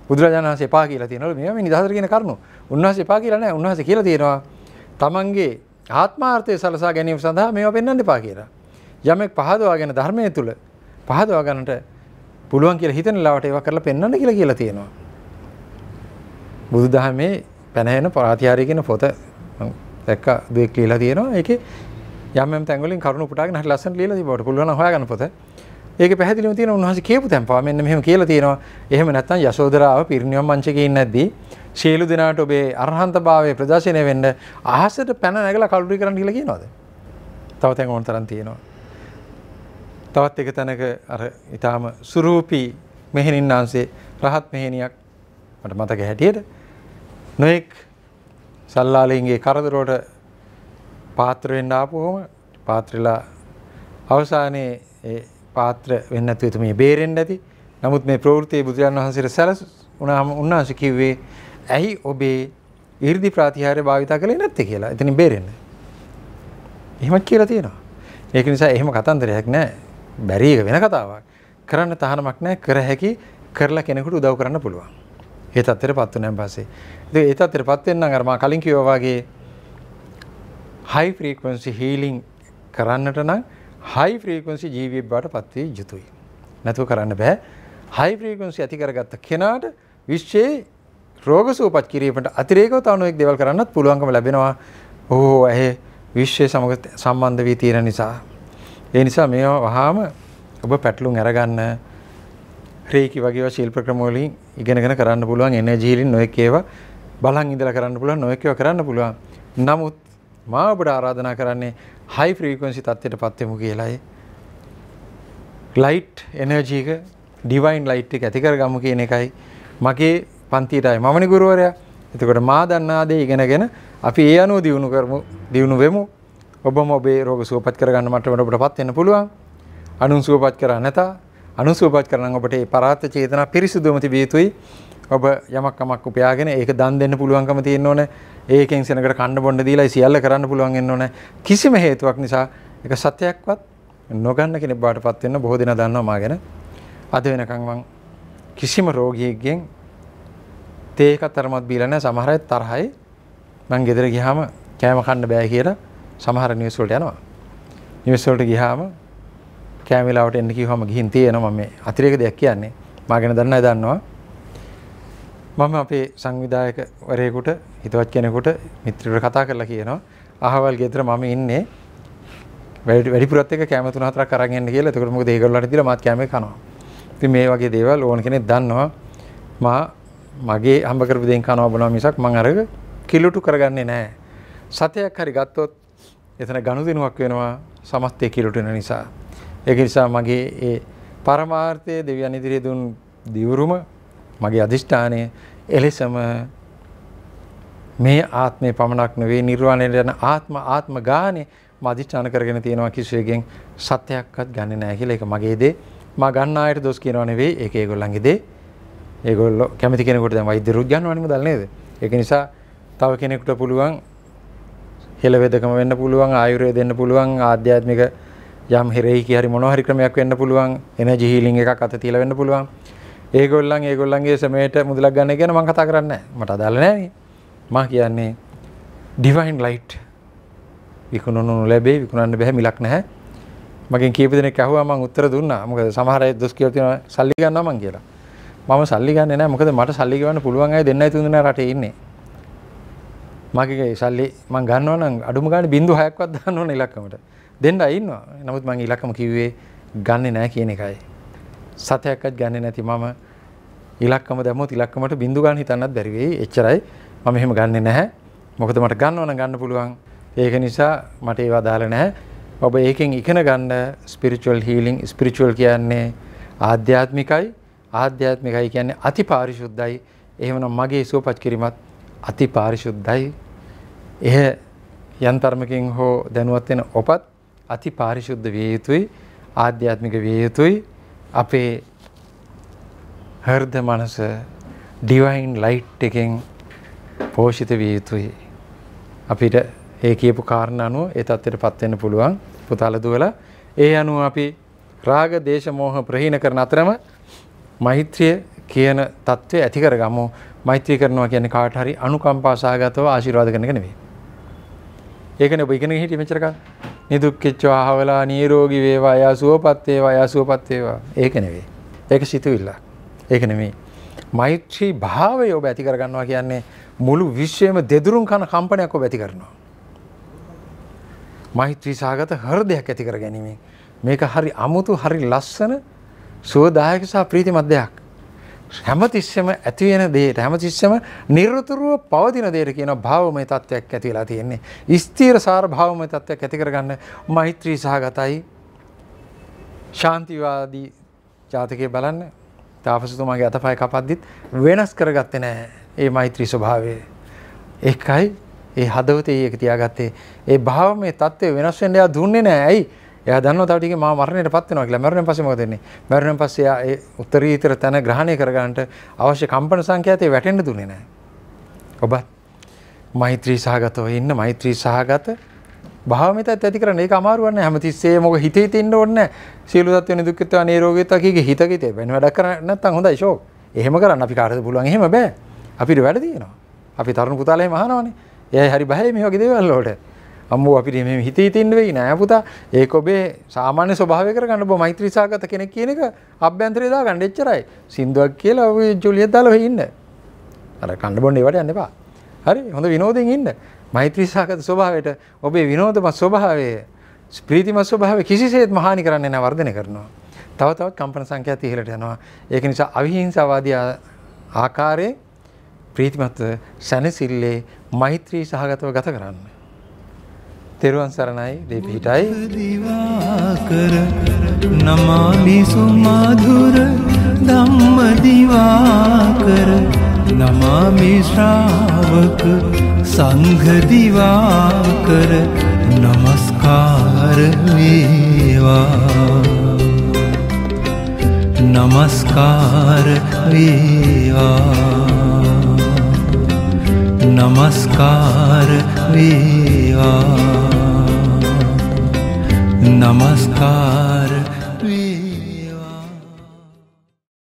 බුදුරජාණන් වහන්සේ එපා කියලා තියෙනවලු මේවා මේ නිදහසට කියන කරුණු. උන්වහස එපා කියලා නෑ උන්වහස කියලා තියෙනවා තමන්ගේ ආත්මාර්ථය සලසා ගැනීම සඳහා මේවා පෙන්වන්න එපා කියලා. යමෙක් පහදවාගෙන ධර්මයේ තුල පහදවා ගන්නට පුළුවන් කියලා හිතන ලාවට ඒවා කරලා පෙන්වන්න කියලා කියලා තියෙනවා. බුදුදහමේ පැනහෙන පරාතිහාරය කියන පොත මම දැක්ක දෙයක් ලියලා තියෙනවා. ඒකේ යම් යම් තැන් වලින් කරුණු පුටාගෙන හරි ලස්සනට ලියලා තිබවට පුළුවන් හොයාගන්න පොත. ඒකේ පැහැදිලිව තියෙන උන්වහන්සේ කියපු තැන් පාව මෙන්න මෙහෙම කියලා තියෙනවා. එහෙම නැත්නම් යශෝදරාව පිරිනිවන් මංචකේ ඉන්නේද්දී සියලු දෙනාට ඔබේ අරහන්තභාවය ප්‍රදර්ශනය වෙන්න අහසට පැන නැගල කල්ුරි කරන්න කියලා කියනවාද. තවතැන් ඕන තරන් තියෙනවා. තවත් එක තැනක අර ඉතාම සුරූපී මෙහෙණින් වහන්සේ රහත් මෙහෙණියක් මට මතක හැටියට නොයෙක් සල්ලාලීන්ගේ කරදරෝට පාත්‍රවෙන්න ආපුහොම පාත්‍රලා අවසානයේ ඒ පාත්‍ර වෙන්න ඇතුවතුමේ බේරෙන් ඇති නමුත් මේ ප්‍රෘතිය බුදුරන් වහන්සේ සැලස් උනාහම උන්වහන්ස කිව්වේ ඇයි ඔබේ ඉර්දි ප්‍රාතිහාරය භාවිතා කළේ නැත්තේ කියලා. එතනින් බේරෙන්න. එහෙමත් කියලා තියෙනවා. ඒක නිසා එහෙම කතන්දරයක් නැහැ. බැරි එක වෙන කතාවක්. කරන්න තහනමක් නැහැ. කර හැකි කරලා කෙනෙකුට උදව් කරන්න පුළුවන්. ඒ තත්ත්වයටපත් උනන් පස්සේ. ඉතින් ඒ තත්ත්වයටපත් වෙන්න නම් අර මම කලින් කිව්වා වගේ high frequency healing කරන්නට නම් high frequency ජීවියෙක් බවට පත් විය යුතුයි. නැතුව කරන්න බෑ. high frequency ඇති කරගත්ත කෙනාට විශ්වයේ රෝග සුවපත් කිරීමට අතිරේකව තව නොඑක් දේවල් කරන්නත් පුළුවන්කම ලැබෙනවා. ඕ ඇහි විශ්වය සමග සම්බන්ධ වී තියෙන නිසා. ඒ නිසා මේවා වහාම ඔබ පැටලුම් අරගන්න රේකි වගේ ශිල්ප ක්‍රම වලින් ඉගෙනගෙන කරන්න පුළුවන් එනර්ජි හීලින් නොඑක් ඒවා බලන් ඉඳලා කරන්න පුළුවන් නොඑක් ඒවා කරන්න පුළුවන්. නමුත් මා ඔබට ආරාධනා කරන්නේ හයි ෆ්‍රීකවෙන්සි තත්ත්වයට පත් වෙමු කියලායි. ලයිට් එනර්ජි එක ඩිවයින් ලයිට් එක ඇති කරගමු කියන එකයි මගේ පන්තියටයි මමනි ගුරුවරයා. එතකොට මා දන්නා දේ ඉගෙනගෙන අපි ඒ අනුව දියුණු කරමු, දියුණු වෙමු. ඔබම ඔබේ රෝග සුවපත් කරගන්න මට්ටමට ඔබටපත් වෙන්න පුළුවන්. අනුන් සුවපත් කරා නැත. අනුන් සුවපත් කරනම් ඔබට ඒ පරාර්ථ චේතනා පිරිසුදුවම තිබිය යුතුයි. ඔබ යමක් කමක් උපයාගෙන ඒක දන් දෙන්න පුළුවන්කම තියෙන්න ඕනේ. ඒකෙන් සෙනඟට කන්න බොන්න දීලා සියල්ල කරන්න පුළුවන් වෙන්න ඕනේ. කිසිම හේතුවක් නිසා ඒක සත්‍යයක්වත් නොගන්න කෙනෙක් බාටපත් වෙන්න බොහෝ දෙනා දන්නවා මාගෙන. අද වෙනකන් මං කිසිම රෝගියෙක්ගෙන් තේ එකක් තරමක් බීලා නැහැ සමහර අය තරහයි මම ගෙදර ගියාම කෑම කන්න බෑ කියලා සමහර නිවස් වලට යනවා නිවස් වලට ගියාම කෑම වෙලාවට එන්න කිව්වම ගිහින් තියෙනවා මම මේ අතිරේක දෙයක් කියන්නේ මා ගැන දන්නයි දන්නවා මම අපේ සංවිධායක වරයෙකුට හිතවත් කෙනෙකුට මිත්‍රයෝ කතා කරලා කියනවා අහවල් ගෙදර මම ඉන්නේ වැඩි වැඩිපුරත් එක කැම තුන හතරක් අරන් එන්න කියලා. එතකොට මොකද ඒගොල්ලන්ට දීලා මාත් කැමේ කනවා. ඉතින් මේ වගේ දේවල් ඕන කෙනෙක් දන්නවා. මා මගේ හම්බ කරපු දෙයින් කනවා බොනවා මිසක් මං අරක කිලුටු කරගන්නේ නැහැ. සතයක් හරි ගත්තොත් එතන ගනුදෙනුවක් වෙනවා සමස්තය කිලුට වෙන නිසා. ඒක නිසා මගේ ඒ පරමාර්ථය දෙවියන් ඉදිරියේ දුන් දිවුරුම මගේ අදිෂ්ඨානය එලෙසම මේ ආත්මේ පමණක් නෙවෙයි නිර්වාණයට යන ආත්ම ආත්ම ගානේ මම අදිෂ්ඨාන කරගෙන තියෙනවා කිසිවෙකින් සත්‍යයක්වත් ගන්නෙ නැහැ කියලා ඒක මගේ දේ. මා ගන්න ආයෙට දොස් කියනව නෙවෙයි ඒක ඒගොල්ලන්ගේ දේ. ඒගොල්ලෝ කැමති කෙනෙකුට දැන් වෛද්‍යරුත් ගන්නවනේ මුදල් නේද? ඒක නිසා තව කෙනෙකුට පුළුවන් හෙළ වෙදකම වෙන්න පුළුවන් ආයුර්වේද දෙන්න පුළුවන් ආධ්‍යාත්මික යම් හිරෙහි හරි මොනවා හරි ක්‍රමයක් වෙන්න පුළුවන් එනර්ජි හීලින් එකක් අත තියලා වෙන්න පුළුවන්. ඒගොල්ලන් ඒගොල්ලන්ගේ සමයට මුදලක් ගන්න ගැන මම කතා කරන්නේ නැහැ. මට අදාළ නැහැ නේ. මම කියන්නේ ඩිවයින් ලයිට් විකුණනු ලැබේ විකුණන්න බැහැ මිලක් නැහැ. මගෙන් කීප දෙනෙක් ඇහුවා මම උත්තර දුන්නා. මොකද සමහර අය දොස් කියලා තියෙනවා සල්ලි ගන්නවා මං කියලා. මම සල්ලි ගන්න නෑ මොකද මට සල්ලි ගවන්න පුළුවන් අය දෙන්නයි තුන්දෙනා රටේ ඉන්නේ. මගේ සල්ලි මං ගන්නවා නම් අඩුම ගානේ බින්දු 6ක්වත් දාන්න ඕන ඉලක්කමට. දෙන්නයි ඉන්නවා. නමුත් මං ඉලක්කම කිව්වේ ගන්නෙ නෑ කියන එකයි. සතයක්වත් ගන්නෙ නැති මම ඉලක්කම දැම්මොත් ඉලක්කමට බින්දු ගන්න හිතන්නත් බැරි වෙයි. එච්චරයි. මම එහෙම ගන්නෙ නැහැ. මොකද මට ගන්නවා නම් ගන්න පුළුවන්. ඒක නිසා මට ඒවා දාලා නැහැ. ඔබ ඒකෙන් ඉගෙන ගන්න ස්පිරිටුවල් හීලින් ස්පිරිටුවල් කියන්නේ ආධ්‍යාත්මිකයි ආධ්‍යාත්මිකයි කියන්නේ අතිපාරිශුද්ධයි. එහෙමනම් මගේ සුවපත් කිරීමත් අතිපාරිශුද්ධයි. එහේ යන්තරමකින් හෝ දැනුවත් වෙන ඔපත් අතිපාරිශුද්ධ විය යුතුයි. ආධ්‍යාත්මික විය යුතුයි. අපේ හෘද මනස ඩිවයින් ලයිට් එකෙන් පෝෂිත විය යුතුයි. අපිට ඒ කියපු කාරණ අනුව ඒ තත්ත්වයටපත් වෙන්න පුළුවන්. පුතාල දුවලා ඒ අනුව අපි රාග දේශ මෝහ ප්‍රහීන කරන අතරම මෛත්‍රිය කියන தત્ත්වය ඇති කරගමු. මෛත්‍රී කරනවා කියන්නේ කාට හරි අනුකම්පා සහගතව ආශිර්වාද කරන එක නෙවෙයි. ඒකනේ ඔබ ඉගෙනගෙන හිටියේ මෙච්චර කාල. නිදුක්කෙච්චෝ අහවලා නිරෝගී වේවා, යා සුවපත් වේවා, යා සුවපත් වේවා. ඒක නෙවෙයි. ඒක සිතුවිල්ල. ඒක නෙමෙයි. මෛත්‍රී භාවය ඔබ ඇති කරගන්නවා කියන්නේ මුළු විශ්වයම දෙදුරුම් කන කම්පනයක් ඔබ ඇති කරනවා. මෛත්‍රී සහගත හෘදයක් ඇති කර ගැනීමෙන් මේක හරි අමුතු හරි ලස්සන සුවදායක සහ ප්‍රීතිමත් දෙයක්. හැමතිස්සෙම ඇති වෙන දෙයට හැමතිස්සෙම නිරතුරුව පවතින දෙයට කියන භාවමය තත්වයක් ඇති වෙලා තියෙන්නේ. ස්ථීර සාර භාවමය තත්වයක් ඇති කරගන්න මෛත්‍රී සහගතයි ශාන්තිවාදී ජාතකයේ බලන්න තාපසතුමාගේ අතපය කපද්දිත් වෙනස් කරගත්තේ නැහැ ඒ මෛත්‍රී ස්වභාවය. ඒකයි ඒ හදවතේ ඒක තියාගත්තේ. ඒ භාවමය තත්ත්වය වෙනස් වෙන්න එයා දුන්නේ නැහැ. ඇයි? එයා දන්නවා තව ටිකේ මා මරණයටපත් වෙනවා කියලා. මරණයෙන් පස්සේ මොකද වෙන්නේ? මරණයෙන් පස්සේ එයා ඒ උත්තරීතර තන ග්‍රහණය කරගන්නට අවශ්‍ය කම්පන සංඛ්‍යාතේ වැටෙන්න දුන්නේ නැහැ. ඔබත් මෛත්‍රී සහගතව ඉන්න මෛත්‍රී සහගත භාවමිතත් ඇති කරන ඒක අමාරුවක් නෑ හැමතිස්සේ මොක හිතේ තින්න ඕනේ නෑ සියලු සත්ව නිදුක්කත්වා නිරෝගීත්වා කීගේ හිත කිතේ වෙන වැඩක් කරන්නේ නැත්නම් හොඳයි ෂෝ එහෙම කරන්න අපි කාටද පුළුවන් එහෙම බෑ අපිට වැඩ තියෙනවා අපි තරුණ පුතාලා එහෙම අහනවනේ එයායි හරි බයයි මේ වගේ දේවල් වලට අම්මෝ අපිට මේ හිත හිතින් වෙයි නෑ පුතා ඒක ඔබේ සාමාන්‍ය ස්වභාවය කරගන්න ඔබ මෛත්‍රී සාගත කෙනෙක් කියන එක අභ්‍යන්තරේ දාගන්න එච්චරයි සින්දුවක් කියලා ඔය ජුලියට් දාලා වෙ ඉන්න අර කන්න බොන්න ඒවට යන්න එපා හරි හොඳ විනෝදෙන් ඉන්න මෛත්‍රී සාගත ස්වභාවයට ඔබේ විනෝදමත් ස්වභාවය ප්‍රීතිමත් ස්වභාවය කිසිසේත් මහානි කරන්නේ නැ වර්ධනය කරනවා තව තවත් කම්පන සංඛ්‍යාත ඉහළට යනවා ඒක නිසා අවිහිංසාවාදී ආකාරයේ ප්‍රීතිමත් සැනසille මෛත්‍රී සහගතව ගත කරන්න තෙරුවන් සරණයි දෙපිහිටයි දිවාකර නමාමිසු මధుර ධම්ම දිවාකර නමාමි ශ්‍රාවක සංඝ දිවාකර নমස්කාර වේවා নমස්කාර වේවා नमस्कार वीवा नमस्कार